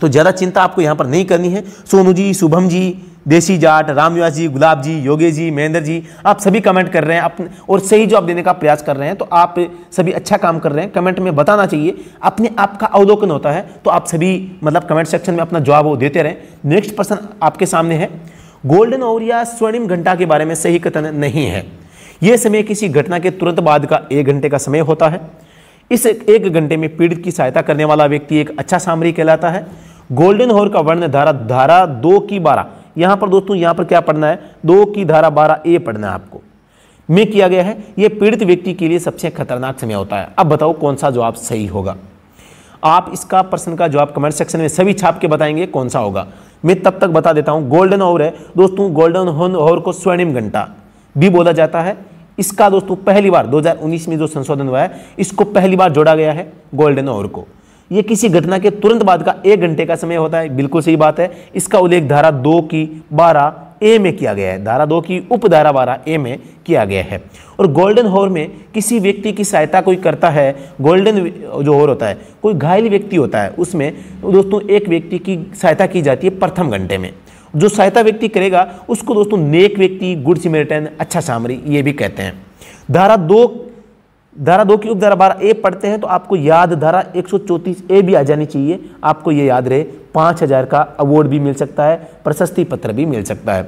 तो ज़्यादा चिंता आपको यहाँ पर नहीं करनी है सोनू जी शुभम जी देसी जाट रामविवास जी गुलाब जी योगेश जी महेंद्र जी आप सभी कमेंट कर रहे हैं अपने और सही जवाब देने का प्रयास कर रहे हैं तो आप सभी अच्छा काम कर रहे हैं कमेंट में बताना चाहिए अपने आप का अवलोकन होता है तो आप सभी मतलब कमेंट सेक्शन में अपना जवाब वो देते रहें नेक्स्ट प्रश्न आपके सामने है गोल्डन और या स्वर्णिम घंटा के बारे में सही कथन नहीं है यह समय किसी घटना के तुरंत बाद का एक घंटे का समय होता है इस एक घंटे में पीड़ित की सहायता करने वाला व्यक्ति एक अच्छा सामरी कहलाता है गोल्डन होर का वर्ण धारा धारा दो की बारह यहां पर दोस्तों यहां पर क्या पढ़ना है दो की धारा बारह ए पढ़ना है आपको में किया गया है यह पीड़ित व्यक्ति के लिए सबसे खतरनाक समय होता है अब बताओ कौन सा जवाब सही होगा आप इसका प्रश्न का जवाब कमेंट सेक्शन में सभी छाप के बताएंगे कौन सा होगा मैं तब तक बता देता हूं गोल्डन ओवर है दोस्तों गोल्डन ओवर को स्वर्णिम घंटा भी बोला जाता है इसका दोस्तों पहली बार 2019 में जो संशोधन हुआ है इसको पहली बार जोड़ा गया है गोल्डन ओवर को ये किसी घटना के तुरंत बाद का एक घंटे का समय होता है बिल्कुल सही बात है इसका उल्लेख धारा दो की बारह ए में किया गया है धारा दो की उपधारा बारह ए में किया गया है और गोल्डन होर में किसी व्यक्ति की सहायता कोई करता है गोल्डन जो होर होता है कोई घायल व्यक्ति होता है उसमें दोस्तों एक व्यक्ति की सहायता की जाती है प्रथम घंटे में जो सहायता व्यक्ति करेगा उसको दोस्तों नेक व्यक्ति गुड सिमेरिटन अच्छा सामरी ये भी कहते हैं धारा दो धारा दो की उपधारा बारह ए पढ़ते हैं तो आपको याद धारा एक ए भी आ जानी चाहिए आपको ये याद रहे पाँच हजार का अवार्ड भी मिल सकता है प्रशस्ति पत्र भी मिल सकता है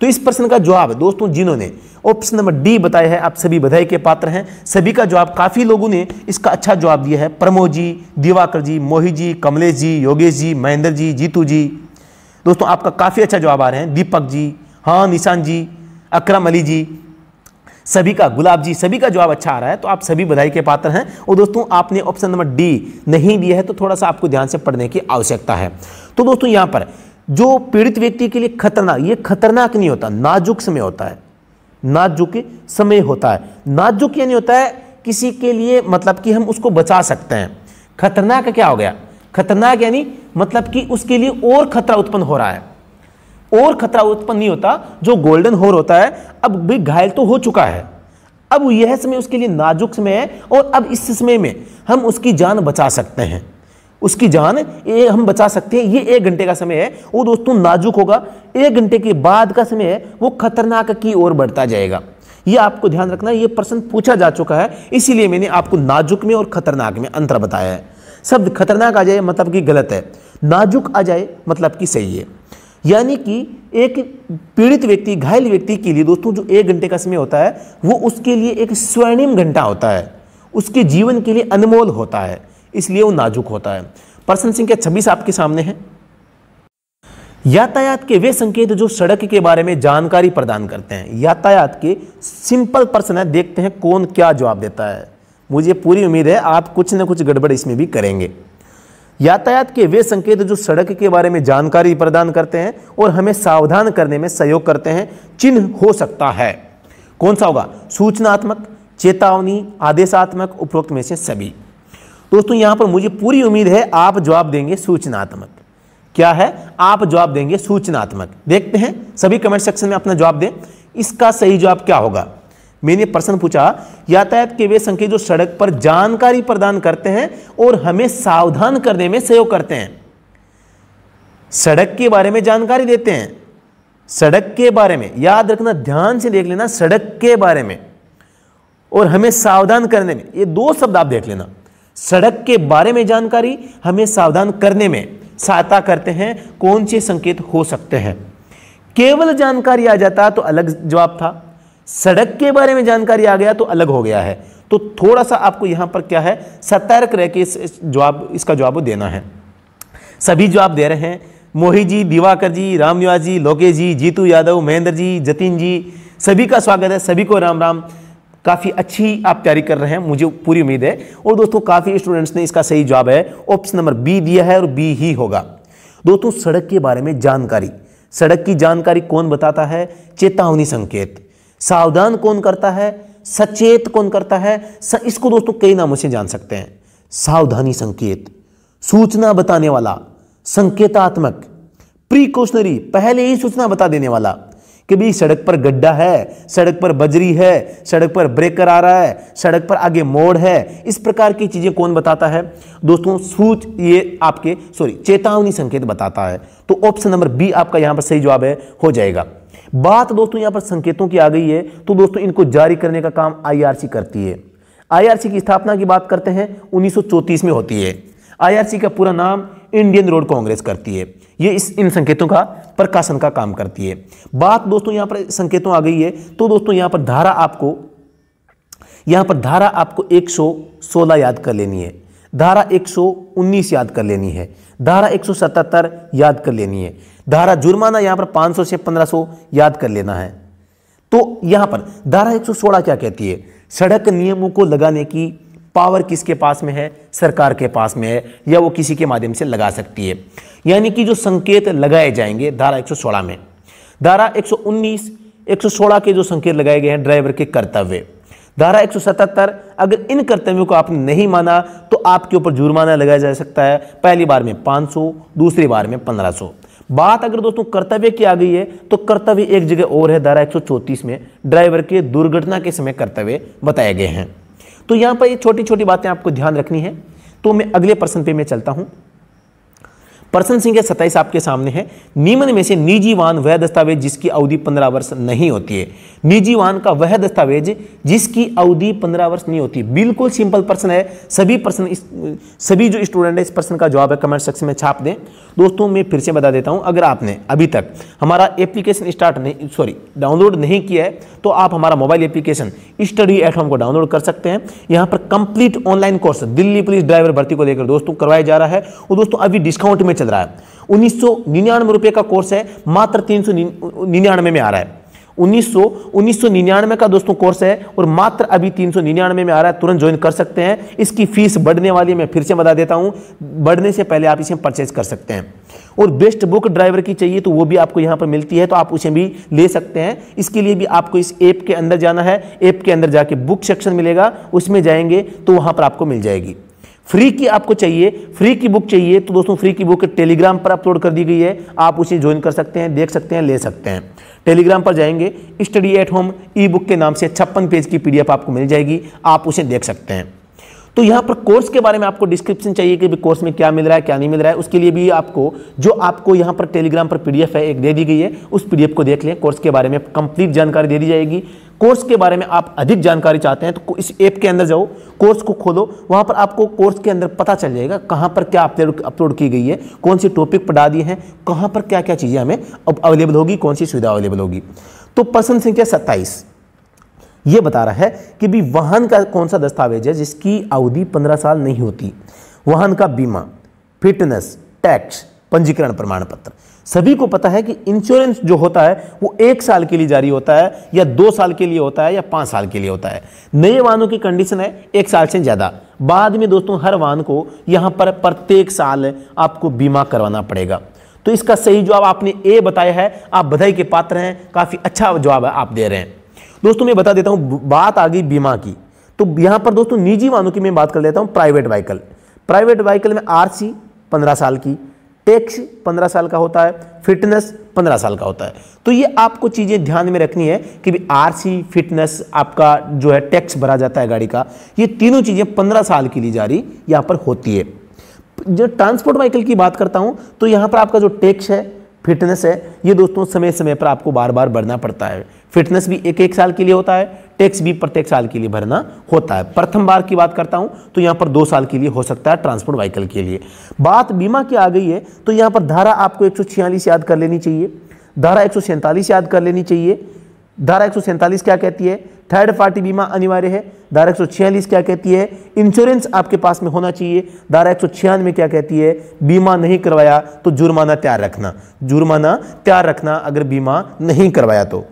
तो इस प्रश्न का जवाब दोस्तों जिन्होंने ऑप्शन नंबर डी बताया है आप सभी बधाई के पात्र हैं सभी का जवाब काफ़ी लोगों ने इसका अच्छा जवाब दिया है प्रमोद जी दिवाकर जी मोहित जी कमलेश जी योगेश जी महेंद्र जी जीतू जी दोस्तों आपका काफ़ी अच्छा जवाब आ रहे हैं दीपक जी हाँ निशान जी अक्रम अली जी सभी का गुलाब जी सभी का जवाब अच्छा आ रहा है तो आप सभी बधाई के पात्र हैं और दोस्तों आपने ऑप्शन नंबर डी नहीं दिया है तो थोड़ा सा आपको ध्यान से पढ़ने की आवश्यकता है तो दोस्तों यहां पर जो पीड़ित व्यक्ति के लिए खतरनाक ये खतरनाक नहीं होता नाजुक समय होता है नाजुक समय होता है नाजुक नहीं होता है किसी के लिए मतलब कि हम उसको बचा सकते हैं खतरनाक क्या हो गया खतरनाक यानी मतलब कि उसके लिए और खतरा उत्पन्न हो रहा है और खतरा उत्पन्न नहीं होता जो गोल्डन होर होता है अब भी घायल तो हो चुका है अब यह समय उसके लिए नाजुक समय है और अब इस समय में हम उसकी जान बचा सकते हैं उसकी जान ये हम बचा सकते हैं ये एक घंटे का समय है वो दोस्तों नाजुक होगा एक घंटे के बाद का समय है वो खतरनाक की ओर बढ़ता जाएगा ये आपको ध्यान रखना ये प्रश्न पूछा जा चुका है इसीलिए मैंने आपको नाजुक में और खतरनाक में अंतर बताया है शब्द खतरनाक आ जाए मतलब कि गलत है नाजुक आ जाए मतलब कि सही है यानी कि एक पीड़ित व्यक्ति घायल व्यक्ति के लिए दोस्तों जो एक घंटे का समय होता है वो उसके लिए एक स्वर्णिम घंटा होता है उसके जीवन के लिए अनमोल होता है इसलिए वो नाजुक होता है सिंह संख्या छब्बीस आपके सामने है यातायात के वे संकेत जो सड़क के बारे में जानकारी प्रदान करते हैं यातायात के सिंपल प्रश्न है देखते हैं कौन क्या जवाब देता है मुझे पूरी उम्मीद है आप कुछ ना कुछ गड़बड़ इसमें भी करेंगे यातायात के वे संकेत जो सड़क के बारे में जानकारी प्रदान करते हैं और हमें सावधान करने में सहयोग करते हैं चिन्ह हो सकता है कौन सा होगा सूचनात्मक चेतावनी आदेशात्मक उपरोक्त में से सभी दोस्तों यहां पर मुझे पूरी उम्मीद है आप जवाब देंगे सूचनात्मक क्या है आप जवाब देंगे सूचनात्मक देखते हैं सभी कमेंट सेक्शन में अपना जवाब दें इसका सही जवाब क्या होगा मैंने प्रश्न पूछा यातायात के वे संकेत जो सड़क पर जानकारी प्रदान करते हैं और हमें सावधान करने में सहयोग करते हैं सड़क के बारे में जानकारी देते हैं सड़क के बारे में याद रखना ध्यान से देख लेना सड़क के बारे में और हमें सावधान करने में ये दो शब्द आप देख लेना सड़क के बारे में जानकारी हमें सावधान करने में सहायता करते हैं कौन से संकेत हो सकते हैं केवल जानकारी आ जाता तो अलग जवाब था सड़क के बारे में जानकारी आ गया तो अलग हो गया है तो थोड़ा सा आपको यहां पर क्या है सतर्क रह के इस जवाब इसका जवाब देना है सभी जवाब दे रहे हैं मोही जी दिवाकर जी राम निवास जी लोके जी जीतू यादव महेंद्र जी जतिन जी सभी का स्वागत है सभी को राम राम काफ़ी अच्छी आप तैयारी कर रहे हैं मुझे पूरी उम्मीद है और दोस्तों काफ़ी स्टूडेंट्स ने इसका सही जवाब है ऑप्शन नंबर बी दिया है और बी ही होगा दोस्तों सड़क के बारे में जानकारी सड़क की जानकारी कौन बताता है चेतावनी संकेत सावधान कौन करता है सचेत कौन करता है इसको दोस्तों कई नामों से जान सकते हैं सावधानी संकेत सूचना बताने वाला संकेतात्मक प्रीकॉशनरी पहले ही सूचना बता देने वाला कि भाई सड़क पर गड्ढा है सड़क पर बजरी है सड़क पर ब्रेकर आ रहा है सड़क पर आगे मोड़ है इस प्रकार की चीज़ें कौन बताता है दोस्तों सूच ये आपके सॉरी चेतावनी संकेत बताता है तो ऑप्शन नंबर बी आपका यहां पर सही जवाब है हो जाएगा बात दोस्तों यहां पर संकेतों की आ गई है तो दोस्तों इनको जारी करने का काम आईआरसी करती है आईआरसी की स्थापना की बात करते हैं उन्नीस में होती है आईआरसी का पूरा नाम इंडियन रोड कांग्रेस करती है ये इस इन संकेतों का प्रकाशन का काम करती है बात दोस्तों यहां पर संकेतों आ गई है तो दोस्तों यहाँ पर धारा आपको यहां पर धारा आपको 116 याद कर लेनी है धारा 119 याद कर लेनी है धारा 177 याद कर लेनी है धारा जुर्माना यहां पर 500 से 1500 याद कर लेना है तो यहां पर धारा एक क्या कहती है सड़क नियमों को लगाने की पावर किसके पास में है सरकार के पास में है या वो किसी के माध्यम से लगा सकती है यानी कि जो संकेत लगाए जाएंगे धारा एक में धारा एक 116 के जो संकेत लगाए गए हैं ड्राइवर के कर्तव्य धारा 177 अगर इन कर्तव्यों को आपने नहीं माना तो आपके ऊपर जुर्माना लगाया जा सकता है पहली बार में 500 दूसरी बार में 1500 बात अगर दोस्तों कर्तव्य की आ गई है तो कर्तव्य एक जगह और है धारा एक में ड्राइवर के दुर्घटना के समय कर्तव्य बताए गए हैं तो यहां पर ये छोटी छोटी बातें आपको ध्यान रखनी है तो मैं अगले प्रश्न पे मैं चलता हूं पर्सन संख्या सत्ताईस आपके सामने है निम्न में से निजी वाहन वह दस्तावेज जिसकी अवधि पंद्रह वर्ष नहीं होती है निजी वाहन का वह दस्तावेज जिसकी अवधि पंद्रह वर्ष नहीं होती बिल्कुल सिंपल प्रश्न है सभी प्रश्न सभी जो स्टूडेंट है इस प्रश्न का जवाब है कमेंट सेक्शन में छाप दें दोस्तों मैं फिर से बता देता हूं अगर आपने अभी तक हमारा एप्लीकेशन स्टार्ट नहीं सॉरी डाउनलोड नहीं किया है तो आप हमारा mobile application study at home को डाउनलोड कर सकते हैं यहां पर complete online course Delhi police driver भर्ती को लेकर दोस्तों करवाया जा रहा है और दोस्तों अभी डिस्काउंट में चल रहा है उन्नीस रुपए का कोर्स है मात्र तीन निन्यानवे में आ रहा है उन्नीस सौ निन्यानवे का दोस्तों कोर्स है और मात्र अभी तीन सौ निन्यानवे में आ रहा है तुरंत ज्वाइन कर सकते हैं इसकी फीस बढ़ने वाली है मैं फिर से बता देता हूं बढ़ने से पहले आप इसे परचेज कर सकते हैं और बेस्ट बुक ड्राइवर की चाहिए तो वो भी आपको यहां पर मिलती है तो आप उसे भी ले सकते हैं इसके लिए भी आपको इस ऐप के अंदर जाना है ऐप के अंदर जाके बुक सेक्शन मिलेगा उसमें जाएंगे तो वहां पर आपको मिल जाएगी फ्री की आपको चाहिए फ्री की बुक चाहिए तो दोस्तों फ्री की बुक टेलीग्राम पर अपलोड कर दी गई है आप उसे ज्वाइन कर सकते हैं देख सकते हैं ले सकते हैं टेलीग्राम पर जाएंगे study at home e book के नाम से छप्पन पेज की पीडीएफ आपको मिल जाएगी आप उसे देख सकते हैं तो यहाँ पर कोर्स के बारे में आपको डिस्क्रिप्शन चाहिए कि कोर्स में क्या मिल रहा है क्या नहीं मिल रहा है उसके लिए भी आपको जो आपको यहाँ पर टेलीग्राम पर पीडीएफ है एक दे दी गई है उस पीडीएफ को देख लें कोर्स के बारे में कंप्लीट जानकारी दे दी जाएगी कोर्स के बारे में आप अधिक जानकारी चाहते हैं तो इस ऐप के अंदर जाओ कोर्स को खोलो वहां पर आपको कोर्स के अंदर पता चल जाएगा कहां पर क्या अपलोड अपलोड की गई है कौन सी टॉपिक पढ़ा दिए हैं कहाँ पर क्या क्या चीज़ें हमें अवेलेबल होगी कौन सी सुविधा अवेलेबल होगी तो पर्सन संख्या सत्ताईस ये बता रहा है कि भी वाहन का कौन सा दस्तावेज है जिसकी अवधि पंद्रह साल नहीं होती वाहन का बीमा फिटनेस टैक्स पंजीकरण प्रमाण पत्र सभी को पता है कि इंश्योरेंस जो होता है वो एक साल के लिए जारी होता है या दो साल के लिए होता है या पांच साल के लिए होता है नए वाहनों की कंडीशन है एक साल से ज़्यादा बाद में दोस्तों हर वाहन को यहां पर प्रत्येक साल आपको बीमा करवाना पड़ेगा तो इसका सही जवाब आपने ए बताया है आप बधाई के पात्र हैं काफ़ी अच्छा जवाब आप दे रहे हैं दोस्तों मैं बता देता हूं बात आ गई बीमा की तो यहां पर दोस्तों निजी वाहनों की मैं बात कर लेता हूं प्राइवेट व्हीकल प्राइवेट व्हीकल में आरसी सी पंद्रह साल की टैक्स पंद्रह साल का होता है फिटनेस पंद्रह साल का होता है तो ये आपको चीज़ें ध्यान में रखनी है कि भी आरसी फिटनेस आपका जो है टैक्स भरा जाता है गाड़ी का ये तीनों चीज़ें पंद्रह साल के लिए जारी यहाँ पर होती है जब ट्रांसपोर्ट व्हीकल की बात करता हूँ तो यहाँ पर आपका जो टैक्स है फिटनेस है ये दोस्तों समय समय पर आपको बार बार बढ़ना पड़ता है फिटनेस भी एक एक साल के लिए होता है टैक्स भी प्रत्येक साल के लिए भरना होता है प्रथम बार की बात करता हूं तो यहां पर दो साल के लिए हो सकता है ट्रांसपोर्ट व्हीकल के लिए बात बीमा की आ गई है तो यहां पर धारा आपको एक याद कर लेनी चाहिए धारा एक याद कर लेनी चाहिए धारा एक क्या कहती है थर्ड पार्टी बीमा अनिवार्य है धारा एक क्या कहती है इंश्योरेंस आपके पास में होना चाहिए धारा एक में क्या कहती है बीमा नहीं करवाया तो जुर्माना तैयार रखना जुर्माना तैयार रखना अगर बीमा नहीं करवाया तो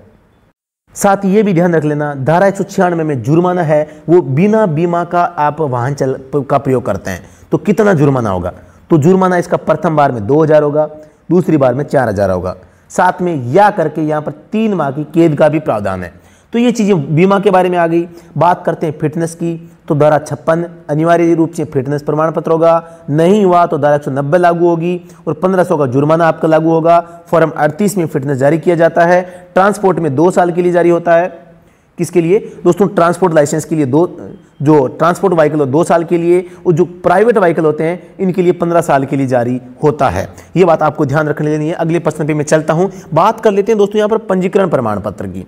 साथ ये भी ध्यान रख लेना धारा एक में, में जुर्माना है वो बिना बीमा का आप वाहन चल का प्रयोग करते हैं तो कितना जुर्माना होगा तो जुर्माना इसका प्रथम बार में दो हज़ार होगा दूसरी बार में चार हज़ार होगा साथ में या करके यहाँ पर तीन माह की कैद का भी प्रावधान है तो ये चीज़ें बीमा के बारे में आ गई बात करते हैं फिटनेस की तो धारा छप्पन अनिवार्य रूप से फिटनेस प्रमाण पत्र होगा नहीं हुआ तो धारा एक लागू होगी और 1500 का जुर्माना आपका लागू होगा फॉर्म 38 में फिटनेस जारी किया जाता है ट्रांसपोर्ट में दो साल के लिए जारी होता है किसके लिए दोस्तों ट्रांसपोर्ट लाइसेंस के लिए दो जो ट्रांसपोर्ट व्हीकल हो दो साल के लिए और जो प्राइवेट व्हीकल होते हैं इनके लिए पंद्रह साल के लिए जारी होता है ये बात आपको ध्यान रखने लेनी है अगले प्रश्न पे मैं चलता हूं बात कर लेते हैं दोस्तों यहां पर पंजीकरण प्रमाण पत्र की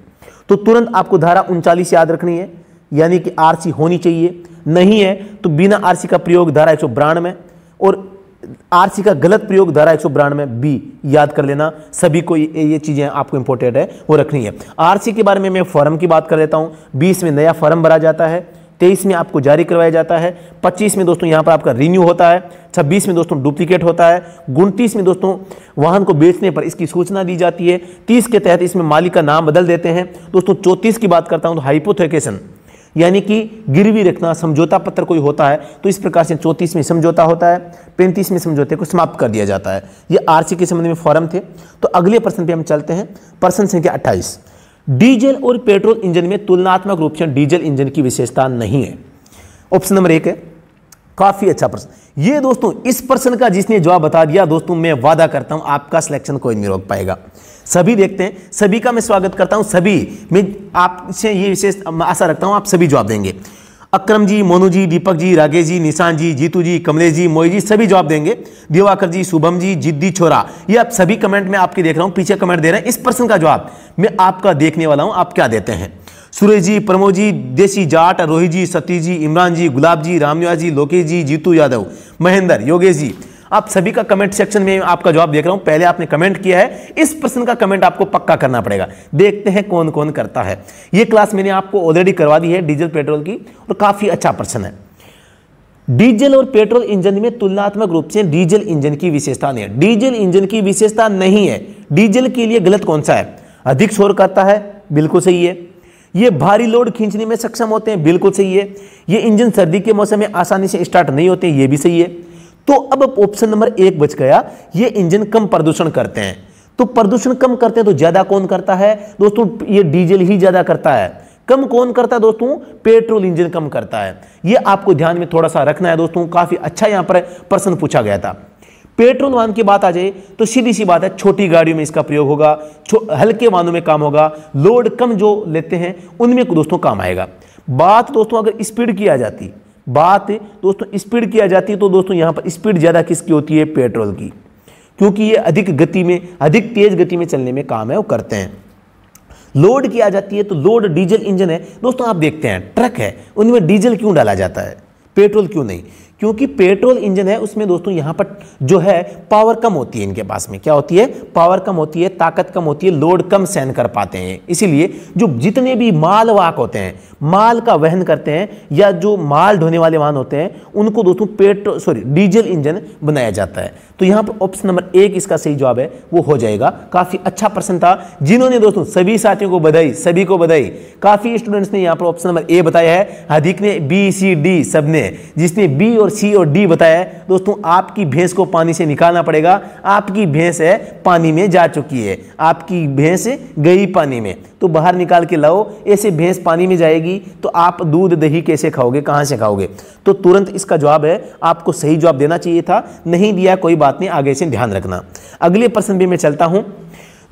तो तुरंत आपको धारा उनचालीस याद रखनी है यानी कि आरसी होनी चाहिए नहीं है तो बिना आरसी का प्रयोग धारा एक में और आरसी का गलत प्रयोग धारा एक में बी याद कर लेना सभी को ये, ये चीज़ें आपको इंपॉर्टेंट है वो रखनी है आरसी के बारे में मैं फॉर्म की बात कर लेता हूँ बीस में नया फॉर्म भरा जाता है तेईस में आपको जारी करवाया जाता है पच्चीस में दोस्तों यहाँ पर आपका रिन्यू होता है छब्बीस में दोस्तों डुप्लीकेट होता है उनतीस में दोस्तों वाहन को बेचने पर इसकी सूचना दी जाती है तीस के तहत इसमें मालिक का नाम बदल देते हैं दोस्तों चौतीस की बात करता हूँ तो हाइपोथेकेशन यानी कि गिरवी रखना समझौता पत्र कोई होता है तो इस प्रकार से चौंतीस में समझौता होता है पैंतीस में समझौते को समाप्त कर दिया जाता है ये आरसी के संबंध में फॉरम थे तो अगले प्रश्न पे हम चलते हैं प्रश्न संख्या अट्ठाईस डीजल और पेट्रोल इंजन में तुलनात्मक रूप से डीजल इंजन की विशेषता नहीं है ऑप्शन नंबर एक है काफ़ी अच्छा प्रश्न ये दोस्तों इस प्रश्न का जिसने जवाब बता दिया दोस्तों मैं वादा करता हूं आपका सिलेक्शन कोई नहीं रोक पाएगा सभी देखते हैं सभी का मैं स्वागत करता हूँ सभी मैं आपसे ये विशेष आशा रखता हूँ आप सभी जवाब देंगे अक्रम जी मोनू जी दीपक जी राकेश जी निशान जी जीतू जी कमलेश जी मोई जी सभी जवाब देंगे दिवाकर जी शुभम जी जिद्दी छोरा ये आप सभी कमेंट में आपके देख रहा हूँ पीछे कमेंट दे रहे हैं इस प्रश्न का जवाब मैं आपका देखने वाला हूँ आप क्या देते हैं सुरेश जी प्रमोद जी देसी जाट रोहित जी सतीश जी इमरान जी गुलाब जी रामनिवास जी लोकेश जी जीतू यादव महेंद्र योगेश जी आप सभी का कमेंट सेक्शन में आपका जवाब देख रहा हूं पहले आपने कमेंट किया है इस प्रश्न का कमेंट आपको पक्का करना पड़ेगा देखते हैं कौन कौन करता है ये क्लास मैंने आपको ऑलरेडी करवा दी है डीजल पेट्रोल की और काफ़ी अच्छा प्रश्न है डीजल और पेट्रोल इंजन में तुलनात्मक रूप से डीजल इंजन की विशेषता नहीं है डीजल इंजन की विशेषता नहीं है डीजल के लिए गलत कौन सा है अधिक शोर करता है बिल्कुल सही है ये भारी लोड खींचने में सक्षम होते हैं बिल्कुल सही है ये इंजन सर्दी के मौसम में आसानी से स्टार्ट नहीं होते ये भी सही है तो अब ऑप्शन नंबर एक बच गया ये इंजन कम प्रदूषण करते हैं तो प्रदूषण कम करते हैं तो ज़्यादा कौन करता है दोस्तों ये डीजल ही ज़्यादा करता है कम कौन करता है दोस्तों पेट्रोल इंजन कम करता है ये आपको ध्यान में थोड़ा सा रखना है दोस्तों काफ़ी अच्छा यहां पर प्रश्न पूछा गया था पेट्रोल वाहन की बात आ जाए तो सीधी सी बात है छोटी गाड़ियों में इसका प्रयोग होगा हल्के वाहनों में काम होगा लोड कम जो लेते हैं उनमें दोस्तों काम आएगा बात दोस्तों अगर स्पीड की आ जाती बात दोस्तों स्पीड की आ जाती है तो दोस्तों यहाँ पर स्पीड ज़्यादा किसकी होती है पेट्रोल की क्योंकि ये अधिक गति में अधिक तेज़ गति में चलने में काम है वो करते हैं लोड किया जाती है तो लोड डीजल इंजन है दोस्तों आप देखते हैं ट्रक है उनमें डीजल क्यों डाला जाता है पेट्रोल क्यों नहीं क्योंकि पेट्रोल इंजन है उसमें दोस्तों यहाँ पर जो है पावर कम होती है इनके पास में क्या होती है पावर कम होती है ताकत कम होती है लोड कम सहन कर पाते हैं इसीलिए जो जितने भी माल होते हैं माल का वहन करते हैं या जो माल ढोने वाले वाहन होते हैं उनको दोस्तों पेट्रोल सॉरी डीजल इंजन बनाया जाता है तो यहाँ पर ऑप्शन नंबर एक इसका सही जवाब है वो हो जाएगा काफ़ी अच्छा प्रश्न था जिन्होंने दोस्तों सभी साथियों को बधाई सभी को बधाई काफ़ी स्टूडेंट्स ने यहाँ पर ऑप्शन नंबर ए बताया है अधिक ने बी सी डी सबने जिसने बी और सी और डी बताया दोस्तों आपकी भैंस को पानी से निकालना पड़ेगा आपकी भैंस है पानी में जा चुकी है आपकी भैंस गई पानी में तो बाहर निकाल के लाओ ऐसे भैंस पानी में जाएगी तो आप दूध दही कैसे खाओगे कहाँ से खाओगे तो तुरंत इसका जवाब है आपको सही जवाब देना चाहिए था नहीं दिया कोई बात नहीं आगे से ध्यान रखना अगले प्रश्न भी मैं चलता हूँ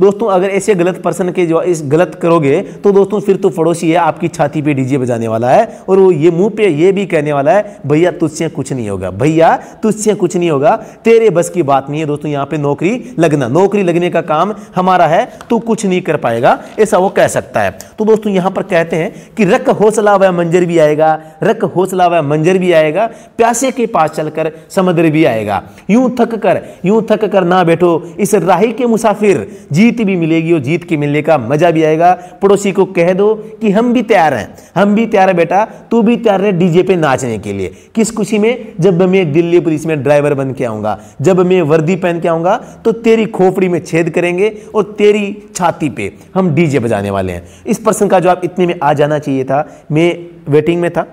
दोस्तों अगर ऐसे गलत पर्सन के जो इस गलत करोगे तो दोस्तों फिर तो पड़ोसी है आपकी छाती पे डीजे बजाने वाला है और वो ये मुंह पे ये भी कहने वाला है भैया तुझसे कुछ नहीं होगा भैया तुझसे कुछ नहीं होगा तेरे बस की बात नहीं है दोस्तों यहाँ पे नौकरी लगना नौकरी लगने का काम हमारा है तू कुछ नहीं कर पाएगा ऐसा वो कह सकता है तो दोस्तों यहाँ पर कहते हैं कि रख हौसला व मंजर भी आएगा रक हौसला व मंजर भी आएगा प्यासे के पास चलकर समुद्र भी आएगा यूं थक कर यूं थक कर ना बैठो इस राही के मुसाफिर जी जीत भी मिलेगी और जीत के मिलने का मजा भी आएगा पड़ोसी को कह दो कि हम भी तैयार हैं हम भी तैयार है बेटा तू भी तैयार है डीजे पे नाचने के लिए किस खुशी में जब मैं दिल्ली पुलिस में ड्राइवर बन के आऊंगा जब मैं वर्दी पहन के आऊंगा तो तेरी खोपड़ी में छेद करेंगे और तेरी छाती पे हम डीजे बजाने वाले हैं इस प्रश्न का जवाब इतने में आ जाना चाहिए था मैं वेटिंग में था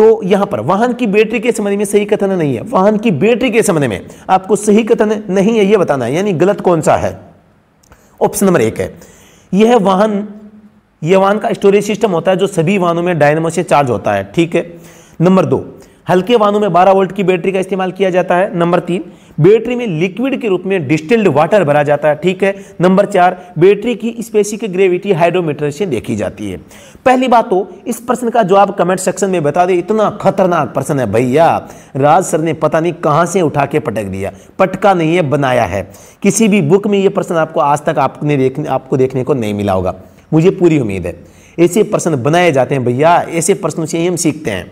तो यहां पर वाहन की बैटरी के संबंध में सही कथन नहीं है वाहन की बैटरी के संबंध में आपको सही कथन नहीं है यह बताना है यानी गलत कौन सा है ऑप्शन नंबर एक है यह वाहन यह वाहन का स्टोरेज सिस्टम होता है जो सभी वाहनों में डायनमो से चार्ज होता है ठीक है नंबर दो हल्के वाहनों में 12 वोल्ट की बैटरी का इस्तेमाल किया जाता है नंबर तीन बैटरी में लिक्विड के रूप में डिस्टिल्ड वाटर भरा जाता है ठीक है नंबर चार बैटरी की स्पेसिफिक ग्रेविटी हाइड्रोमीटर से देखी जाती है पहली बात तो इस प्रश्न का जवाब कमेंट सेक्शन में बता दे इतना खतरनाक प्रश्न है भैया राज सर ने पता नहीं कहाँ से उठा के पटक दिया पटका नहीं है बनाया है किसी भी बुक में ये प्रश्न आपको आज तक आपने देखने आपको देखने को नहीं मिला होगा मुझे पूरी उम्मीद है ऐसे प्रश्न बनाए जाते हैं भैया ऐसे प्रश्नों से हम सीखते हैं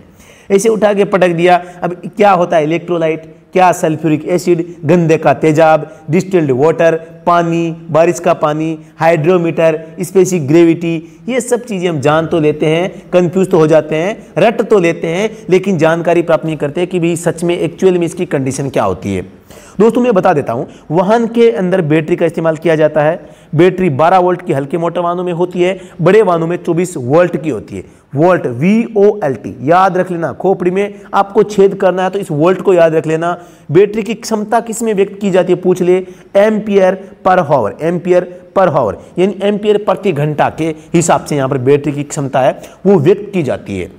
ऐसे उठा के पटक दिया अब क्या होता है इलेक्ट्रोलाइट क्या सल्फ्यूरिक एसिड गंदे का तेजाब डिस्टिल्ड वाटर पानी बारिश का पानी हाइड्रोमीटर स्पेसिक ग्रेविटी ये सब चीज़ें हम जान तो लेते हैं कंफ्यूज तो हो जाते हैं रट तो लेते हैं लेकिन जानकारी प्राप्त नहीं करते कि भाई सच में एक्चुअल में इसकी कंडीशन क्या होती है दोस्तों मैं बता देता हूँ वाहन के अंदर बैटरी का इस्तेमाल किया जाता है बैटरी 12 वोल्ट की हल्के मोटर वाहनों में होती है बड़े वाहनों में 24 वोल्ट की होती है volt V O L T याद रख लेना खोपड़ी में आपको छेद करना है तो इस वोल्ट को याद रख लेना बैटरी की क्षमता किस में व्यक्त की जाती है पूछ ले एम्पियर पर हावर एम्पियर पर हावर यानी एम्पियर प्रति घंटा के हिसाब से यहाँ पर बैटरी की क्षमता है वो व्यक्त की जाती है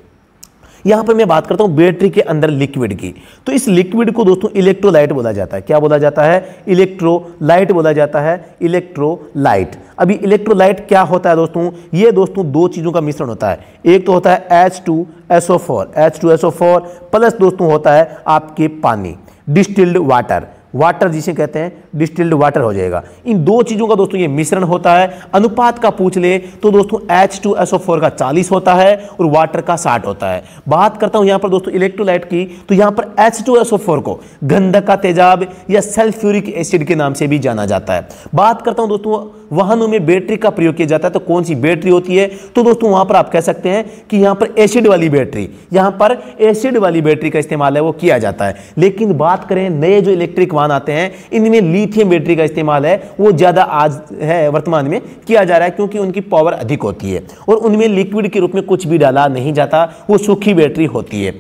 यहां पर मैं बात करता हूं बैटरी के अंदर लिक्विड की तो इस लिक्विड को दोस्तों इलेक्ट्रोलाइट बोला जाता है क्या बोला जाता है इलेक्ट्रोलाइट बोला जाता है इलेक्ट्रोलाइट अभी इलेक्ट्रोलाइट क्या होता है दोस्तों ये दोस्तों दो चीज़ों का मिश्रण होता है एक तो होता है H two SO four H two SO four plus दोस्तों होता है आपके पानी डिस्टिल्ड वाटर वाटर जिसे कहते हैं डिस्टिल्ड वाटर हो जाएगा इन दो चीज़ों का दोस्तों ये मिश्रण होता है अनुपात का पूछ ले तो दोस्तों एच टू एस फोर का चालीस होता है और वाटर का साठ होता है बात करता हूं यहां पर दोस्तों इलेक्ट्रोलाइट की तो यहां पर एच टू एस फोर को गंधक का तेजाब या सल्फ्यूरिक एसिड के नाम से भी जाना जाता है बात करता हूं दोस्तों वाहनों में बैटरी का प्रयोग किया जाता है तो कौन सी बैटरी होती है तो दोस्तों वहां पर आप कह सकते हैं कि यहां पर एसिड वाली बैटरी यहां पर एसिड वाली बैटरी का इस्तेमाल है वो किया जाता है लेकिन बात करें नए जो इलेक्ट्रिक वाहन आते हैं इनमें लिथियम बैटरी का इस्तेमाल है वो ज़्यादा आज है वर्तमान में किया जा रहा है क्योंकि उनकी पावर अधिक होती है और उनमें लिक्विड के रूप में कुछ भी डाला नहीं जाता वो सूखी बैटरी होती है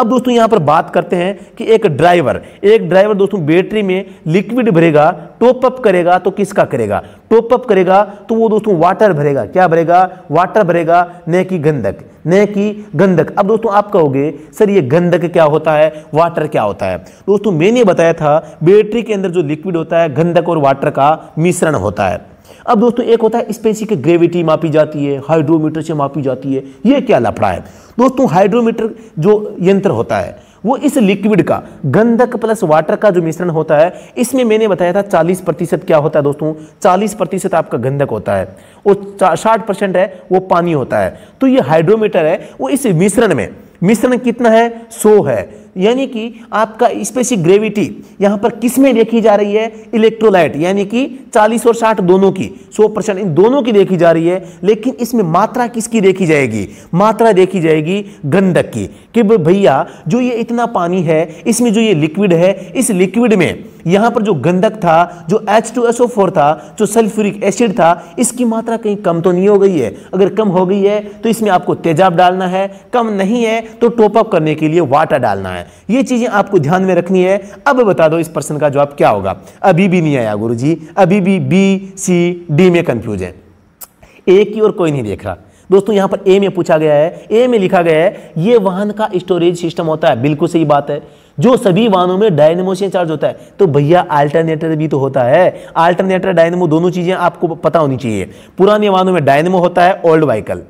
अब दोस्तों यहाँ पर बात करते हैं कि एक ड्राइवर एक ड्राइवर दोस्तों बैटरी में लिक्विड भरेगा टॉपअप करेगा तो किसका करेगा टॉपअप करेगा तो वो दोस्तों वाटर भरेगा क्या भरेगा वाटर भरेगा न कि गंधक न कि गंधक अब दोस्तों आप कहोगे सर ये गंधक क्या होता है वाटर क्या होता है दोस्तों मैंने बताया था बैटरी के अंदर जो लिक्विड होता है गंधक और वाटर का मिश्रण होता है अब दोस्तों एक होता है स्पेसिफिक ग्रेविटी मापी जाती है हाइड्रोमीटर से मापी जाती है ये क्या लफड़ा है दोस्तों हाइड्रोमीटर जो यंत्र होता है वो इस लिक्विड का गंधक प्लस वाटर का जो मिश्रण होता है इसमें मैंने बताया था 40 प्रतिशत क्या होता है दोस्तों 40 प्रतिशत आपका गंधक होता है वो साठ परसेंट है वो पानी होता है तो ये हाइड्रोमीटर है वो इस मिश्रण में मिश्रण कितना है सो है यानी कि आपका स्पेसिक ग्रेविटी यहाँ पर किस में देखी जा रही है इलेक्ट्रोलाइट यानी कि 40 और 60 दोनों की 100 परसेंट इन दोनों की देखी जा रही है लेकिन इसमें मात्रा किसकी देखी जाएगी मात्रा देखी जाएगी गंधक की कि भैया जो ये इतना पानी है इसमें जो ये लिक्विड है इस लिक्विड में यहाँ पर जो गंधक था जो H2SO4 था जो सल्फ्यूरिक एसिड था इसकी मात्रा कहीं कम तो नहीं हो गई है अगर कम हो गई है तो इसमें आपको तेजाब डालना है कम नहीं है तो टॉपअप करने के लिए वाटर डालना है ये चीज़ें आपको ध्यान में रखनी है अब बता दो इस प्रश्न का जवाब क्या होगा अभी भी नहीं आया गुरु जी अभी भी बी सी डी में कंफ्यूज है ए की ओर कोई नहीं देख रहा दोस्तों यहां पर ए में पूछा गया है ए में लिखा गया है ये वाहन का स्टोरेज सिस्टम होता है बिल्कुल सही बात है जो सभी वाहनों में डायनेमो से चार्ज होता है तो भैया अल्टरनेटर भी तो होता है अल्टरनेटर डायनेमो दोनों चीज़ें आपको पता होनी चाहिए पुराने वाहनों में डायनेमो होता है ओल्ड व्हीकल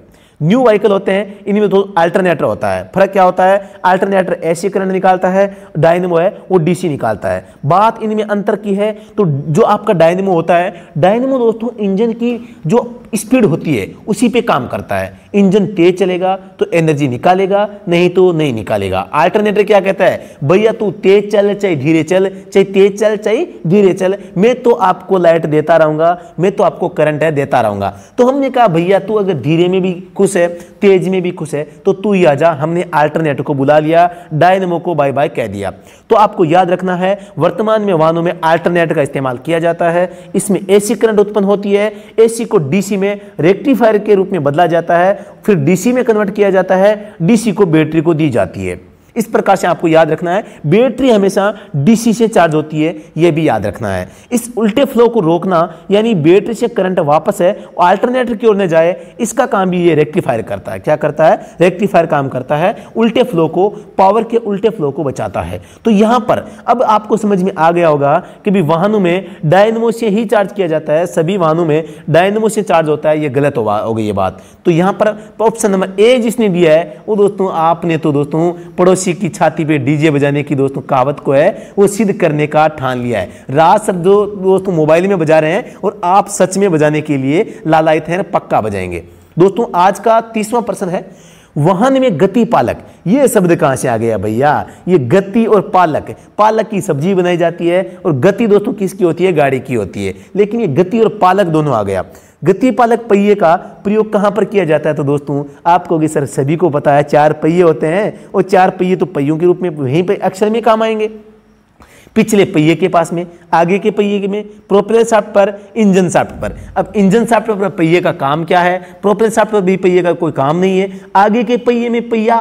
न्यू व्हीकल होते हैं इनमें दो अल्टरनेटर होता है फर्क क्या होता है अल्टरनेटर एसी करंट निकालता है डायनेमो है वो डीसी निकालता है बात इनमें अंतर की है तो जो आपका डायनेमो होता है डायनेमो दोस्तों इंजन की जो स्पीड होती है उसी पे काम करता है इंजन तेज चलेगा तो एनर्जी निकालेगा नहीं तो नहीं निकालेगा अल्टरनेटर क्या कहता है भैया तू तेज चल चाहे धीरे चल चाहे तेज चल चाहे धीरे चल मैं तो आपको लाइट देता रहूंगा मैं तो आपको करंट है देता रहूंगा तो हमने कहा भैया तू अगर धीरे में भी खुश है तेज में भी खुश है तो तू ही आ जा हमने अल्टरनेटर को बुला लिया डायनमो को बाय बाय कह दिया तो आपको याद रखना है वर्तमान में वाहनों में अल्टरनेटर का इस्तेमाल किया जाता है इसमें एसी करंट उत्पन्न होती है एसी को डीसी एनसी में रेक्टिफायर के रूप में बदला जाता है फिर डीसी में कन्वर्ट किया जाता है डीसी को बैटरी को दी जाती है इस प्रकार से आपको याद रखना है बैटरी हमेशा डीसी से चार्ज होती है यह भी याद रखना है इस उल्टे फ्लो को रोकना यानी बैटरी से करंट वापस है और अल्टरनेटर की ओर न जाए इसका काम भी ये रेक्टिफायर करता है क्या करता है रेक्टिफायर काम करता है उल्टे फ्लो को पावर के उल्टे फ्लो को बचाता है तो यहां पर अब आपको समझ में आ गया होगा कि भी वाहनों में डायनमो से ही चार्ज किया जाता है सभी वाहनों में डायनमो से चार्ज होता है यह गलत हो गई ये बात तो यहां पर ऑप्शन नंबर ए जिसने दिया है वो दोस्तों आपने तो दोस्तों पड़ोसी मवेशी की छाती पे डीजे बजाने की दोस्तों कहावत को है वो सिद्ध करने का ठान लिया है रात सब जो दोस्तों मोबाइल में बजा रहे हैं और आप सच में बजाने के लिए लालायत हैं पक्का बजाएंगे दोस्तों आज का तीसवा प्रश्न है वाहन में गति पालक ये शब्द कहाँ से आ गया भैया ये गति और पालक पालक की सब्जी बनाई जाती है और गति दोस्तों किसकी होती है गाड़ी की होती है लेकिन ये गति और पालक दोनों आ गया गति पालक पहिए का प्रयोग कहाँ पर किया जाता है तो दोस्तों आपको कि सर सभी को पता है चार पहिए होते हैं और चार पहिए तो पहियों के रूप में वहीं पर अक्षर में काम आएंगे पिछले पहिए के पास में आगे के पहिए में प्रोपेलर साफ्ट पर इंजन साफ्ट पर अब इंजन साफ्ट पर पहिए का काम क्या है प्रोपेलर साफ्ट पर भी पहिए का कोई काम नहीं है आगे के पहिए में पहिया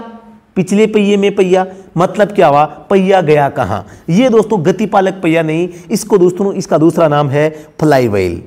पिछले पहिए में पहिया मतलब क्या हुआ पहिया गया कहाँ ये दोस्तों गतिपालक पहिया नहीं इसको दोस्तों इसका दूसरा नाम है फ्लाई व्हील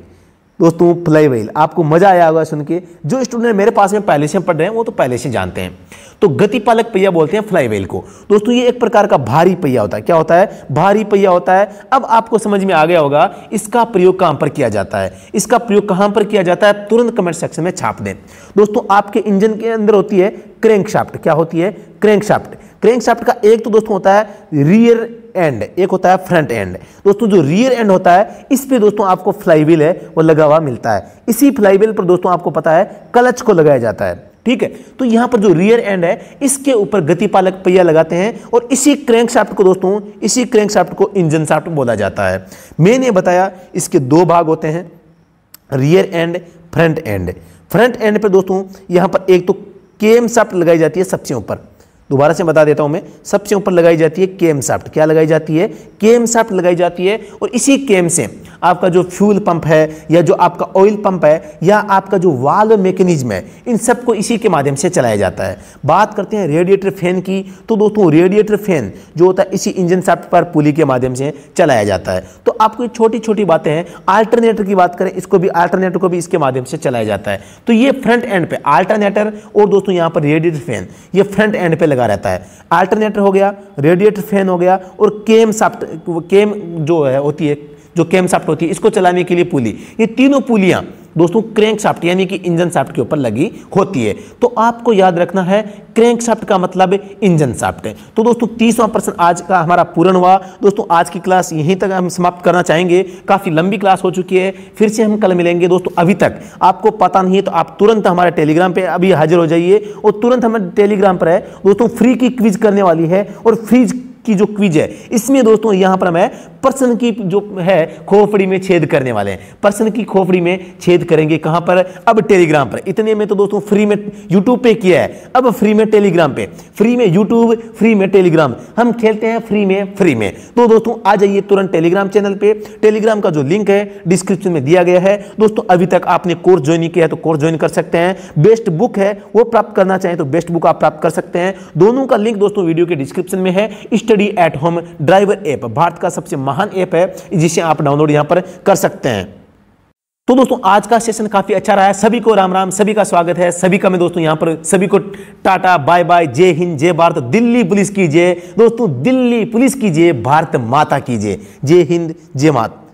दोस्तों फ्लाई व्हील आपको मजा आया होगा सुन के जो स्टूडेंट मेरे पास में पहले से पढ़ रहे हैं वो तो पहले से जानते हैं तो गति पालक पहिया बोलते हैं फ्लाई व्हील को दोस्तों ये एक प्रकार का भारी पहिया होता है क्या होता है भारी पहिया होता है अब आपको समझ में आ गया होगा इसका प्रयोग कहां पर किया जाता है इसका प्रयोग कहां पर किया जाता है तुरंत कमेंट सेक्शन में छाप दें दोस्तों आपके इंजन के अंदर होती है क्रैंकशाफ्ट क्या होती है क्रैंकशाफ्ट क्रेंक शाफ्ट का एक तो दोस्तों होता है रियर एंड एक होता है फ्रंट एंड दोस्तों जो रियर एंड होता है इस पे दोस्तों आपको फ्लाईवील है वो लगा हुआ मिलता है इसी फ्लाईवील पर दोस्तों आपको पता है क्लच को लगाया जाता है ठीक है तो यहां पर जो रियर एंड है इसके ऊपर गति पालक पहिया लगाते हैं और इसी क्रैंक शाफ्ट को दोस्तों इसी क्रैंक शाफ्ट को इंजन शाफ्ट बोला जाता है मैंने बताया इसके दो भाग होते हैं rear end front end front end पर दोस्तों यहां पर एक तो केम शाफ्ट लगाई जाती है सबसे ऊपर दोबारा से बता देता हूं मैं सबसे ऊपर लगाई जाती है केम साफ्ट क्या लगाई जाती है केम साफ्ट लगाई जाती है और इसी केम से आपका जो फ्यूल पंप है या जो आपका ऑयल पंप है या आपका जो वाल्व मैकेनिज्म है इन सबको इसी के माध्यम से चलाया जाता है बात करते हैं रेडिएटर फैन की तो दोस्तों रेडिएटर फैन जो होता है इसी इंजन साफ्ट पर पुली के माध्यम से चलाया जाता है तो आपको छोटी छोटी बातें हैं आल्टरनेटर की बात करें इसको भी आल्टरनेटर को भी इसके माध्यम से चलाया जाता है तो ये फ्रंट एंड पे आल्टरनेटर और दोस्तों यहाँ पर रेडिएटर फैन ये फ्रंट एंड पे लगा लगा रहता है अल्टरनेटर हो गया रेडिएटर फैन हो गया और केम साफ्ट केम जो है होती है जो कैम साफ्ट होती है इसको चलाने के लिए पुली ये तीनों पुलियाँ दोस्तों क्रैंक साफ्ट यानी कि इंजन साफ्ट के ऊपर लगी होती है तो आपको याद रखना है क्रैंक साफ्ट का मतलब इंजन साफ्ट है तो दोस्तों तीसवा प्रश्न आज का हमारा पूर्ण हुआ दोस्तों आज की क्लास यहीं तक हम समाप्त करना चाहेंगे काफ़ी लंबी क्लास हो चुकी है फिर से हम कल मिलेंगे दोस्तों अभी तक आपको पता नहीं है तो आप तुरंत हमारे टेलीग्राम पर अभी हाजिर हो जाइए और तुरंत हमारे टेलीग्राम पर है दोस्तों फ्री की क्विज करने वाली है और फ्रीज की जो क्विज है इसमें दोस्तों यहां पर मैं पर्सन की जो है खोपड़ी में छेद करने वाले हैं पर्सन की खोपड़ी में छेद करेंगे कहां पर अब टेलीग्राम पर इतने में तो दोस्तों फ्री में यूट्यूब पे किया है अब फ्री में टेलीग्राम पे फ्री में यूट्यूब फ्री में टेलीग्राम हम खेलते हैं फ्री में फ्री में तो दोस्तों आ जाइए तुरंत टेलीग्राम चैनल पर टेलीग्राम का जो लिंक है डिस्क्रिप्शन में दिया गया है दोस्तों अभी तक आपने कोर्स ज्वाइन किया है तो कोर्स ज्वाइन कर सकते हैं बेस्ट बुक है वो प्राप्त करना चाहें तो बेस्ट बुक आप प्राप्त कर सकते हैं दोनों का लिंक दोस्तों वीडियो के डिस्क्रिप्शन में है study at home driver app Bharat का सबसे महान ऐप है जिसे आप डाउनलोड यहां पर कर सकते हैं तो दोस्तों आज का सेशन काफी अच्छा रहा है सभी को राम राम सभी का स्वागत है सभी का मैं दोस्तों यहां पर सभी को टाटा बाय बाय जय हिंद जय भारत दिल्ली पुलिस की जय दोस्तों दिल्ली पुलिस की जय भारत माता की जय जय हिंद जय माता